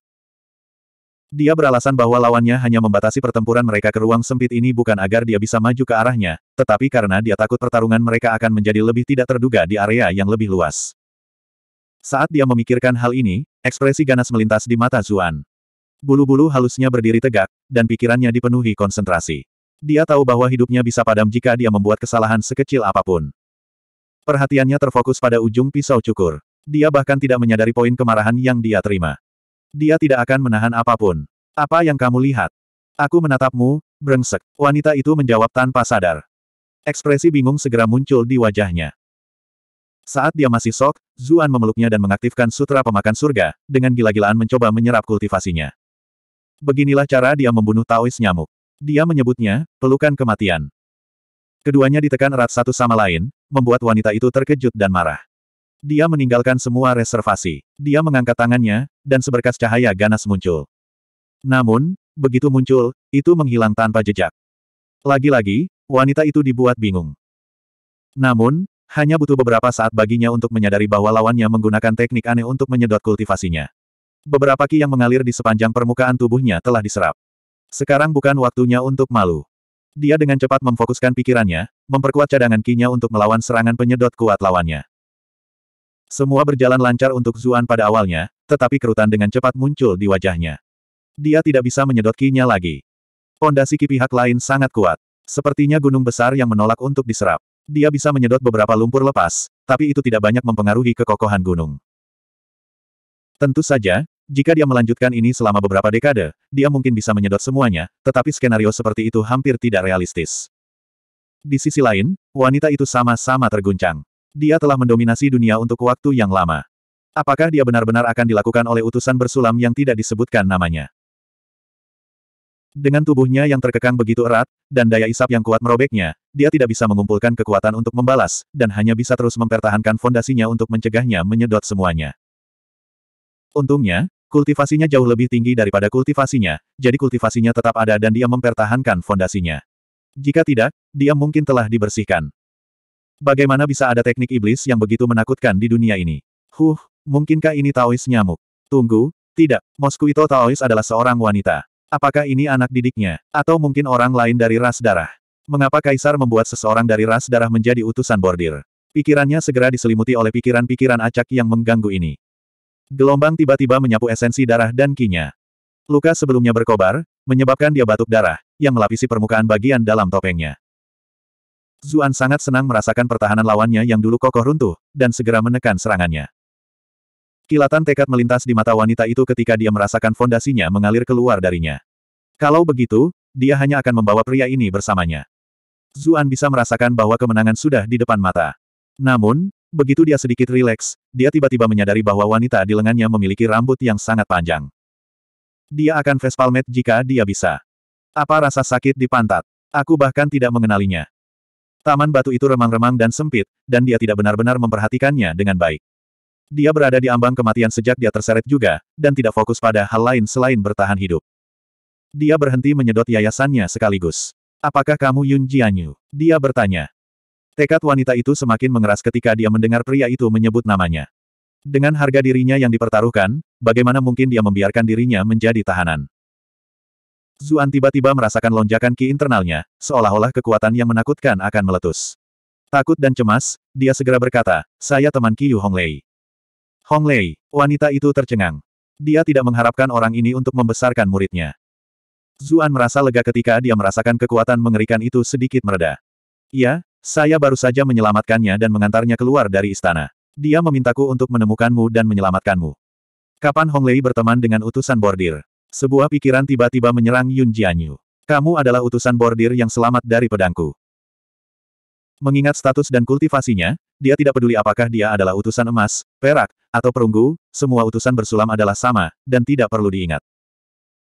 Dia beralasan bahwa lawannya hanya membatasi pertempuran mereka ke ruang sempit ini bukan agar dia bisa maju ke arahnya, tetapi karena dia takut pertarungan mereka akan menjadi lebih tidak terduga di area yang lebih luas. Saat dia memikirkan hal ini, Ekspresi ganas melintas di mata Zuan. Bulu-bulu halusnya berdiri tegak, dan pikirannya dipenuhi konsentrasi. Dia tahu bahwa hidupnya bisa padam jika dia membuat kesalahan sekecil apapun. Perhatiannya terfokus pada ujung pisau cukur. Dia bahkan tidak menyadari poin kemarahan yang dia terima. Dia tidak akan menahan apapun. Apa yang kamu lihat? Aku menatapmu, brengsek. Wanita itu menjawab tanpa sadar. Ekspresi bingung segera muncul di wajahnya. Saat dia masih sok, Zuan memeluknya dan mengaktifkan sutra pemakan surga, dengan gila-gilaan mencoba menyerap kultivasinya. Beginilah cara dia membunuh Taois nyamuk. Dia menyebutnya, pelukan kematian. Keduanya ditekan erat satu sama lain, membuat wanita itu terkejut dan marah. Dia meninggalkan semua reservasi. Dia mengangkat tangannya, dan seberkas cahaya ganas muncul. Namun, begitu muncul, itu menghilang tanpa jejak. Lagi-lagi, wanita itu dibuat bingung. Namun, hanya butuh beberapa saat baginya untuk menyadari bahwa lawannya menggunakan teknik aneh untuk menyedot kultivasinya. Beberapa ki yang mengalir di sepanjang permukaan tubuhnya telah diserap. Sekarang bukan waktunya untuk malu. Dia dengan cepat memfokuskan pikirannya, memperkuat cadangan kinya untuk melawan serangan penyedot kuat lawannya. Semua berjalan lancar untuk Zuan pada awalnya, tetapi kerutan dengan cepat muncul di wajahnya. Dia tidak bisa menyedot kinya lagi. Pondasi ki pihak lain sangat kuat. Sepertinya gunung besar yang menolak untuk diserap. Dia bisa menyedot beberapa lumpur lepas, tapi itu tidak banyak mempengaruhi kekokohan gunung. Tentu saja, jika dia melanjutkan ini selama beberapa dekade, dia mungkin bisa menyedot semuanya, tetapi skenario seperti itu hampir tidak realistis. Di sisi lain, wanita itu sama-sama terguncang. Dia telah mendominasi dunia untuk waktu yang lama. Apakah dia benar-benar akan dilakukan oleh utusan bersulam yang tidak disebutkan namanya? Dengan tubuhnya yang terkekang begitu erat, dan daya isap yang kuat merobeknya, dia tidak bisa mengumpulkan kekuatan untuk membalas, dan hanya bisa terus mempertahankan fondasinya untuk mencegahnya menyedot semuanya. Untungnya, kultivasinya jauh lebih tinggi daripada kultivasinya, jadi kultivasinya tetap ada dan dia mempertahankan fondasinya. Jika tidak, dia mungkin telah dibersihkan. Bagaimana bisa ada teknik iblis yang begitu menakutkan di dunia ini? Huh, mungkinkah ini Taois nyamuk? Tunggu, tidak, Moskuito Taois adalah seorang wanita. Apakah ini anak didiknya, atau mungkin orang lain dari ras darah? Mengapa Kaisar membuat seseorang dari ras darah menjadi utusan bordir? Pikirannya segera diselimuti oleh pikiran-pikiran acak yang mengganggu ini. Gelombang tiba-tiba menyapu esensi darah dan kinya. Luka sebelumnya berkobar, menyebabkan dia batuk darah, yang melapisi permukaan bagian dalam topengnya. Zuan sangat senang merasakan pertahanan lawannya yang dulu kokoh runtuh, dan segera menekan serangannya. Kilatan tekad melintas di mata wanita itu ketika dia merasakan fondasinya mengalir keluar darinya. Kalau begitu, dia hanya akan membawa pria ini bersamanya. Zuan bisa merasakan bahwa kemenangan sudah di depan mata. Namun, begitu dia sedikit rileks, dia tiba-tiba menyadari bahwa wanita di lengannya memiliki rambut yang sangat panjang. Dia akan Vespalmet jika dia bisa. Apa rasa sakit di pantat? Aku bahkan tidak mengenalinya. Taman batu itu remang-remang dan sempit, dan dia tidak benar-benar memperhatikannya dengan baik. Dia berada di ambang kematian sejak dia terseret juga, dan tidak fokus pada hal lain selain bertahan hidup. Dia berhenti menyedot yayasannya sekaligus. Apakah kamu Yun Jianyu? Dia bertanya. Tekad wanita itu semakin mengeras ketika dia mendengar pria itu menyebut namanya. Dengan harga dirinya yang dipertaruhkan, bagaimana mungkin dia membiarkan dirinya menjadi tahanan? Zuan tiba-tiba merasakan lonjakan ki internalnya, seolah-olah kekuatan yang menakutkan akan meletus. Takut dan cemas, dia segera berkata, saya teman Ki Yu Honglei. Hong Lei, wanita itu tercengang. Dia tidak mengharapkan orang ini untuk membesarkan muridnya. Zuan merasa lega ketika dia merasakan kekuatan mengerikan itu sedikit mereda. Iya, saya baru saja menyelamatkannya dan mengantarnya keluar dari istana. Dia memintaku untuk menemukanmu dan menyelamatkanmu. Kapan Hong Lei berteman dengan utusan bordir? Sebuah pikiran tiba-tiba menyerang Yun Jianyu. Kamu adalah utusan bordir yang selamat dari pedangku. Mengingat status dan kultivasinya, dia tidak peduli apakah dia adalah utusan emas, perak, atau perunggu, semua utusan bersulam adalah sama, dan tidak perlu diingat.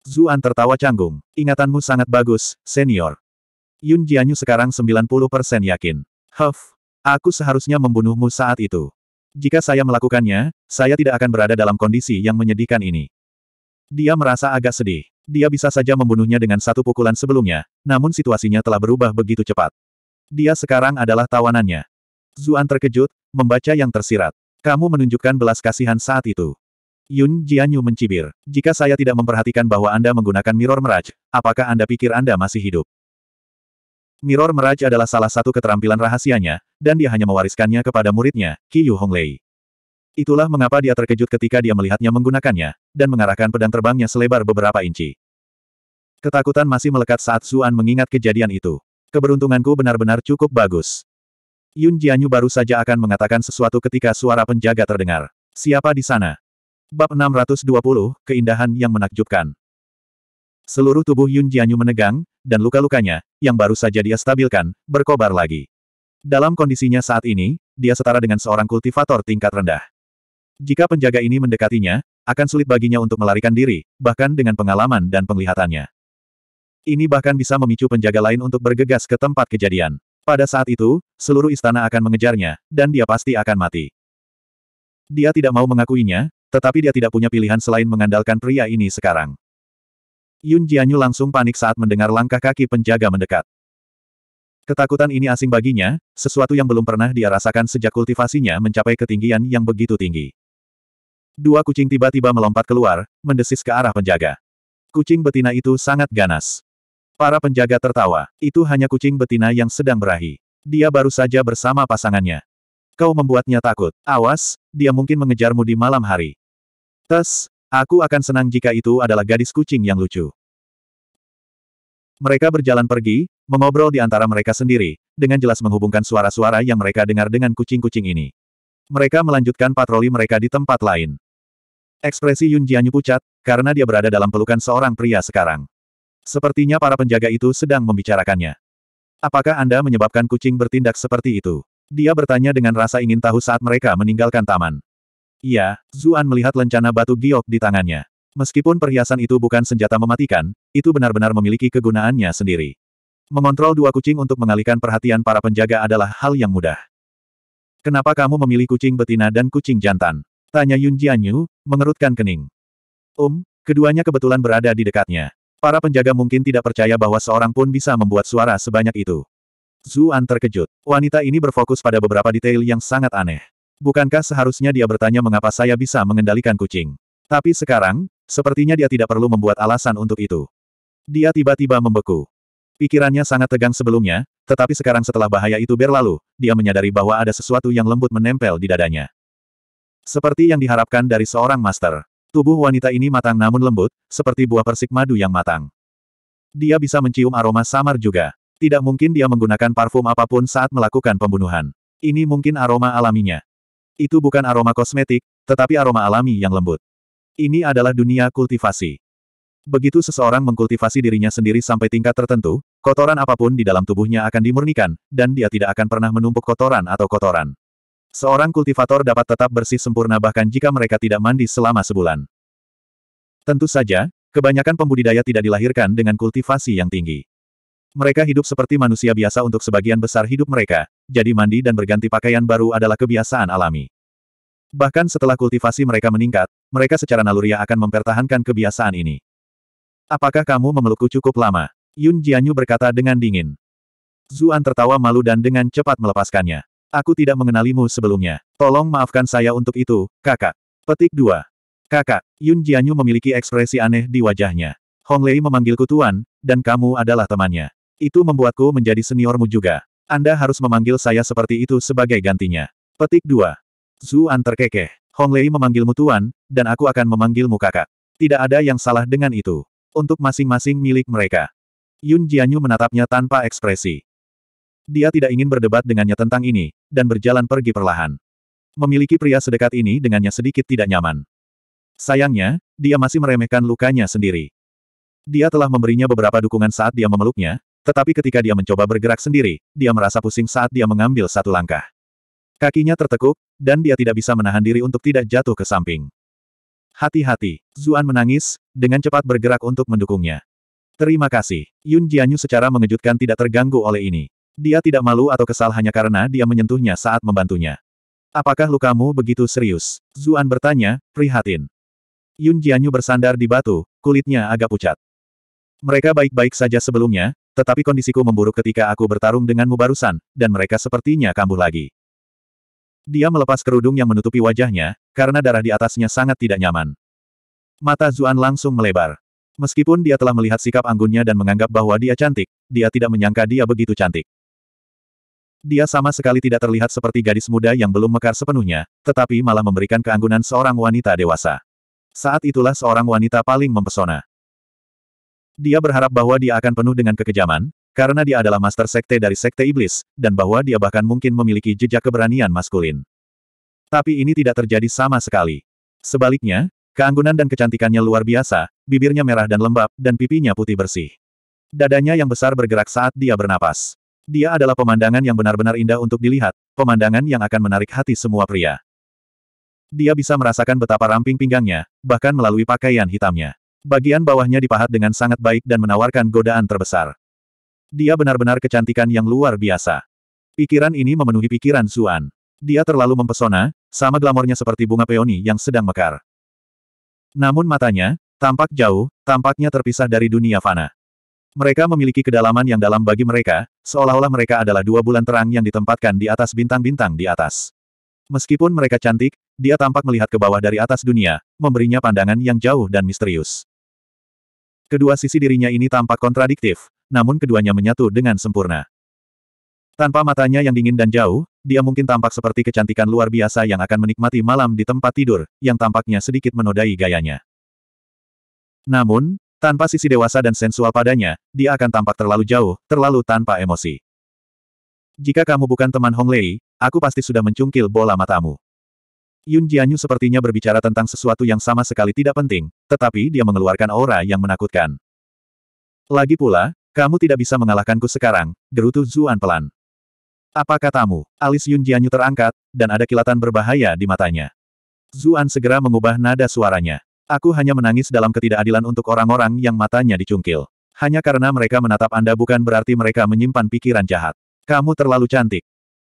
Zuan tertawa canggung. Ingatanmu sangat bagus, senior. Yun Jianyu sekarang 90% yakin. Huff, aku seharusnya membunuhmu saat itu. Jika saya melakukannya, saya tidak akan berada dalam kondisi yang menyedihkan ini. Dia merasa agak sedih. Dia bisa saja membunuhnya dengan satu pukulan sebelumnya, namun situasinya telah berubah begitu cepat. Dia sekarang adalah tawanannya. Zuan terkejut, membaca yang tersirat. Kamu menunjukkan belas kasihan saat itu. Yun Jianyu mencibir. Jika saya tidak memperhatikan bahwa Anda menggunakan mirror meraj, apakah Anda pikir Anda masih hidup? Mirror meraj adalah salah satu keterampilan rahasianya, dan dia hanya mewariskannya kepada muridnya, Qiyu Honglei. Itulah mengapa dia terkejut ketika dia melihatnya menggunakannya, dan mengarahkan pedang terbangnya selebar beberapa inci. Ketakutan masih melekat saat Zuan mengingat kejadian itu. Keberuntunganku benar-benar cukup bagus. Yun Jianyu baru saja akan mengatakan sesuatu ketika suara penjaga terdengar. Siapa di sana? Bab 620, Keindahan yang Menakjubkan. Seluruh tubuh Yun Jianyu menegang, dan luka-lukanya, yang baru saja dia stabilkan, berkobar lagi. Dalam kondisinya saat ini, dia setara dengan seorang kultivator tingkat rendah. Jika penjaga ini mendekatinya, akan sulit baginya untuk melarikan diri, bahkan dengan pengalaman dan penglihatannya. Ini bahkan bisa memicu penjaga lain untuk bergegas ke tempat kejadian. Pada saat itu, seluruh istana akan mengejarnya, dan dia pasti akan mati. Dia tidak mau mengakuinya, tetapi dia tidak punya pilihan selain mengandalkan pria ini sekarang. Yun Jianyu langsung panik saat mendengar langkah kaki penjaga mendekat. Ketakutan ini asing baginya, sesuatu yang belum pernah dia rasakan sejak kultivasinya mencapai ketinggian yang begitu tinggi. Dua kucing tiba-tiba melompat keluar, mendesis ke arah penjaga. Kucing betina itu sangat ganas. Para penjaga tertawa. Itu hanya kucing betina yang sedang berahi. Dia baru saja bersama pasangannya. Kau membuatnya takut. Awas, dia mungkin mengejarmu di malam hari. Tes, aku akan senang jika itu adalah gadis kucing yang lucu. Mereka berjalan pergi, mengobrol di antara mereka sendiri, dengan jelas menghubungkan suara-suara yang mereka dengar dengan kucing-kucing ini. Mereka melanjutkan patroli mereka di tempat lain. Ekspresi Yun Jianyu pucat, karena dia berada dalam pelukan seorang pria sekarang. Sepertinya para penjaga itu sedang membicarakannya. Apakah Anda menyebabkan kucing bertindak seperti itu? Dia bertanya dengan rasa ingin tahu saat mereka meninggalkan taman. Iya, Zuan melihat lencana batu giok di tangannya. Meskipun perhiasan itu bukan senjata mematikan, itu benar-benar memiliki kegunaannya sendiri. Mengontrol dua kucing untuk mengalihkan perhatian para penjaga adalah hal yang mudah. Kenapa kamu memilih kucing betina dan kucing jantan? Tanya Yun Jianyu, mengerutkan kening. Um, keduanya kebetulan berada di dekatnya. Para penjaga mungkin tidak percaya bahwa seorang pun bisa membuat suara sebanyak itu. Zuan terkejut. Wanita ini berfokus pada beberapa detail yang sangat aneh. Bukankah seharusnya dia bertanya mengapa saya bisa mengendalikan kucing? Tapi sekarang, sepertinya dia tidak perlu membuat alasan untuk itu. Dia tiba-tiba membeku. Pikirannya sangat tegang sebelumnya, tetapi sekarang setelah bahaya itu berlalu, dia menyadari bahwa ada sesuatu yang lembut menempel di dadanya. Seperti yang diharapkan dari seorang master. Tubuh wanita ini matang namun lembut, seperti buah persik madu yang matang. Dia bisa mencium aroma samar juga. Tidak mungkin dia menggunakan parfum apapun saat melakukan pembunuhan. Ini mungkin aroma alaminya. Itu bukan aroma kosmetik, tetapi aroma alami yang lembut. Ini adalah dunia kultivasi. Begitu seseorang mengkultivasi dirinya sendiri sampai tingkat tertentu, kotoran apapun di dalam tubuhnya akan dimurnikan, dan dia tidak akan pernah menumpuk kotoran atau kotoran. Seorang kultivator dapat tetap bersih sempurna bahkan jika mereka tidak mandi selama sebulan. Tentu saja, kebanyakan pembudidaya tidak dilahirkan dengan kultivasi yang tinggi. Mereka hidup seperti manusia biasa untuk sebagian besar hidup mereka, jadi mandi dan berganti pakaian baru adalah kebiasaan alami. Bahkan setelah kultivasi mereka meningkat, mereka secara naluriah akan mempertahankan kebiasaan ini. Apakah kamu memelukku cukup lama? Yun Jianyu berkata dengan dingin. Zuan tertawa malu dan dengan cepat melepaskannya. Aku tidak mengenalimu sebelumnya. Tolong maafkan saya untuk itu, kakak. Petik 2. Kakak, Yun Jianyu memiliki ekspresi aneh di wajahnya. Hong Lei memanggilku tuan, dan kamu adalah temannya. Itu membuatku menjadi seniormu juga. Anda harus memanggil saya seperti itu sebagai gantinya. Petik 2. Zuan terkekeh. Hong Lei memanggilmu tuan, dan aku akan memanggilmu kakak. Tidak ada yang salah dengan itu. Untuk masing-masing milik mereka. Yun Jianyu menatapnya tanpa ekspresi. Dia tidak ingin berdebat dengannya tentang ini, dan berjalan pergi perlahan. Memiliki pria sedekat ini dengannya sedikit tidak nyaman. Sayangnya, dia masih meremehkan lukanya sendiri. Dia telah memberinya beberapa dukungan saat dia memeluknya, tetapi ketika dia mencoba bergerak sendiri, dia merasa pusing saat dia mengambil satu langkah. Kakinya tertekuk, dan dia tidak bisa menahan diri untuk tidak jatuh ke samping. Hati-hati, Zuan menangis, dengan cepat bergerak untuk mendukungnya. Terima kasih. Yun Jianyu secara mengejutkan tidak terganggu oleh ini. Dia tidak malu atau kesal hanya karena dia menyentuhnya saat membantunya. Apakah lukamu begitu serius? Zuan bertanya, prihatin. Yun Jianyu bersandar di batu, kulitnya agak pucat. Mereka baik-baik saja sebelumnya, tetapi kondisiku memburuk ketika aku bertarung denganmu barusan, dan mereka sepertinya kambuh lagi. Dia melepas kerudung yang menutupi wajahnya, karena darah di atasnya sangat tidak nyaman. Mata Zuan langsung melebar. Meskipun dia telah melihat sikap anggunnya dan menganggap bahwa dia cantik, dia tidak menyangka dia begitu cantik. Dia sama sekali tidak terlihat seperti gadis muda yang belum mekar sepenuhnya, tetapi malah memberikan keanggunan seorang wanita dewasa. Saat itulah seorang wanita paling mempesona. Dia berharap bahwa dia akan penuh dengan kekejaman, karena dia adalah master sekte dari sekte iblis, dan bahwa dia bahkan mungkin memiliki jejak keberanian maskulin. Tapi ini tidak terjadi sama sekali. Sebaliknya, keanggunan dan kecantikannya luar biasa, bibirnya merah dan lembab, dan pipinya putih bersih. Dadanya yang besar bergerak saat dia bernapas. Dia adalah pemandangan yang benar-benar indah untuk dilihat, pemandangan yang akan menarik hati semua pria. Dia bisa merasakan betapa ramping pinggangnya, bahkan melalui pakaian hitamnya. Bagian bawahnya dipahat dengan sangat baik dan menawarkan godaan terbesar. Dia benar-benar kecantikan yang luar biasa. Pikiran ini memenuhi pikiran Zuan. Dia terlalu mempesona, sama glamornya seperti bunga peoni yang sedang mekar. Namun matanya, tampak jauh, tampaknya terpisah dari dunia fana. Mereka memiliki kedalaman yang dalam bagi mereka, seolah-olah mereka adalah dua bulan terang yang ditempatkan di atas bintang-bintang di atas. Meskipun mereka cantik, dia tampak melihat ke bawah dari atas dunia, memberinya pandangan yang jauh dan misterius. Kedua sisi dirinya ini tampak kontradiktif, namun keduanya menyatu dengan sempurna. Tanpa matanya yang dingin dan jauh, dia mungkin tampak seperti kecantikan luar biasa yang akan menikmati malam di tempat tidur, yang tampaknya sedikit menodai gayanya. Namun, tanpa sisi dewasa dan sensual padanya, dia akan tampak terlalu jauh, terlalu tanpa emosi. Jika kamu bukan teman Hong Lei, aku pasti sudah mencungkil bola matamu. Yun Jianyu sepertinya berbicara tentang sesuatu yang sama sekali tidak penting, tetapi dia mengeluarkan aura yang menakutkan. Lagi pula, kamu tidak bisa mengalahkanku sekarang, gerutu Zuan pelan. Apa katamu? Alis Yun Jianyu terangkat, dan ada kilatan berbahaya di matanya. Zuan segera mengubah nada suaranya. Aku hanya menangis dalam ketidakadilan untuk orang-orang yang matanya dicungkil. Hanya karena mereka menatap Anda bukan berarti mereka menyimpan pikiran jahat. Kamu terlalu cantik.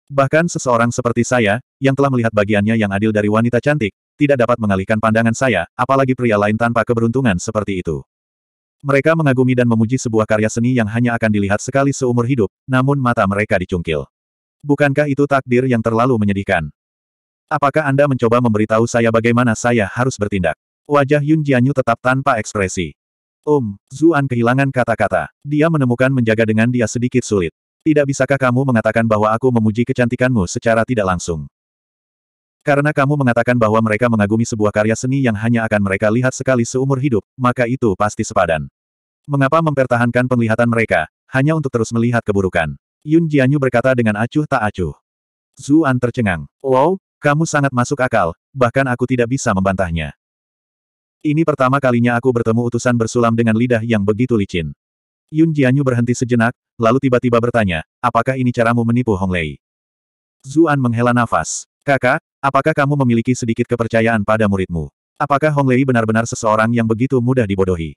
Bahkan seseorang seperti saya, yang telah melihat bagiannya yang adil dari wanita cantik, tidak dapat mengalihkan pandangan saya, apalagi pria lain tanpa keberuntungan seperti itu. Mereka mengagumi dan memuji sebuah karya seni yang hanya akan dilihat sekali seumur hidup, namun mata mereka dicungkil. Bukankah itu takdir yang terlalu menyedihkan? Apakah Anda mencoba memberitahu saya bagaimana saya harus bertindak? Wajah Yun Jianyu tetap tanpa ekspresi. Om, Zuan kehilangan kata-kata. Dia menemukan menjaga dengan dia sedikit sulit. Tidak bisakah kamu mengatakan bahwa aku memuji kecantikanmu secara tidak langsung? Karena kamu mengatakan bahwa mereka mengagumi sebuah karya seni yang hanya akan mereka lihat sekali seumur hidup, maka itu pasti sepadan. Mengapa mempertahankan penglihatan mereka, hanya untuk terus melihat keburukan? Yun Jianyu berkata dengan acuh tak acuh. Zuan tercengang. Wow, kamu sangat masuk akal, bahkan aku tidak bisa membantahnya. Ini pertama kalinya aku bertemu utusan bersulam dengan lidah yang begitu licin. Yun Jianyu berhenti sejenak, lalu tiba-tiba bertanya, apakah ini caramu menipu Hong Lei? Zuan menghela nafas. Kakak, apakah kamu memiliki sedikit kepercayaan pada muridmu? Apakah Hong Lei benar-benar seseorang yang begitu mudah dibodohi?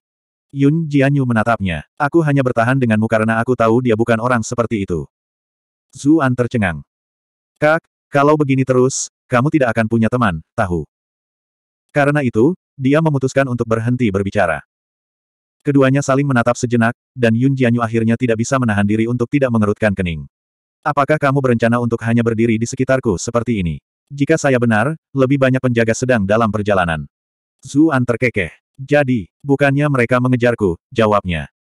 Yun Jianyu menatapnya. Aku hanya bertahan denganmu karena aku tahu dia bukan orang seperti itu. Zuan tercengang. Kak, kalau begini terus, kamu tidak akan punya teman, tahu. Karena itu, dia memutuskan untuk berhenti berbicara. Keduanya saling menatap sejenak, dan Yun Jianyu akhirnya tidak bisa menahan diri untuk tidak mengerutkan kening. Apakah kamu berencana untuk hanya berdiri di sekitarku seperti ini? Jika saya benar, lebih banyak penjaga sedang dalam perjalanan. Zuan terkekeh. Jadi, bukannya mereka mengejarku, jawabnya.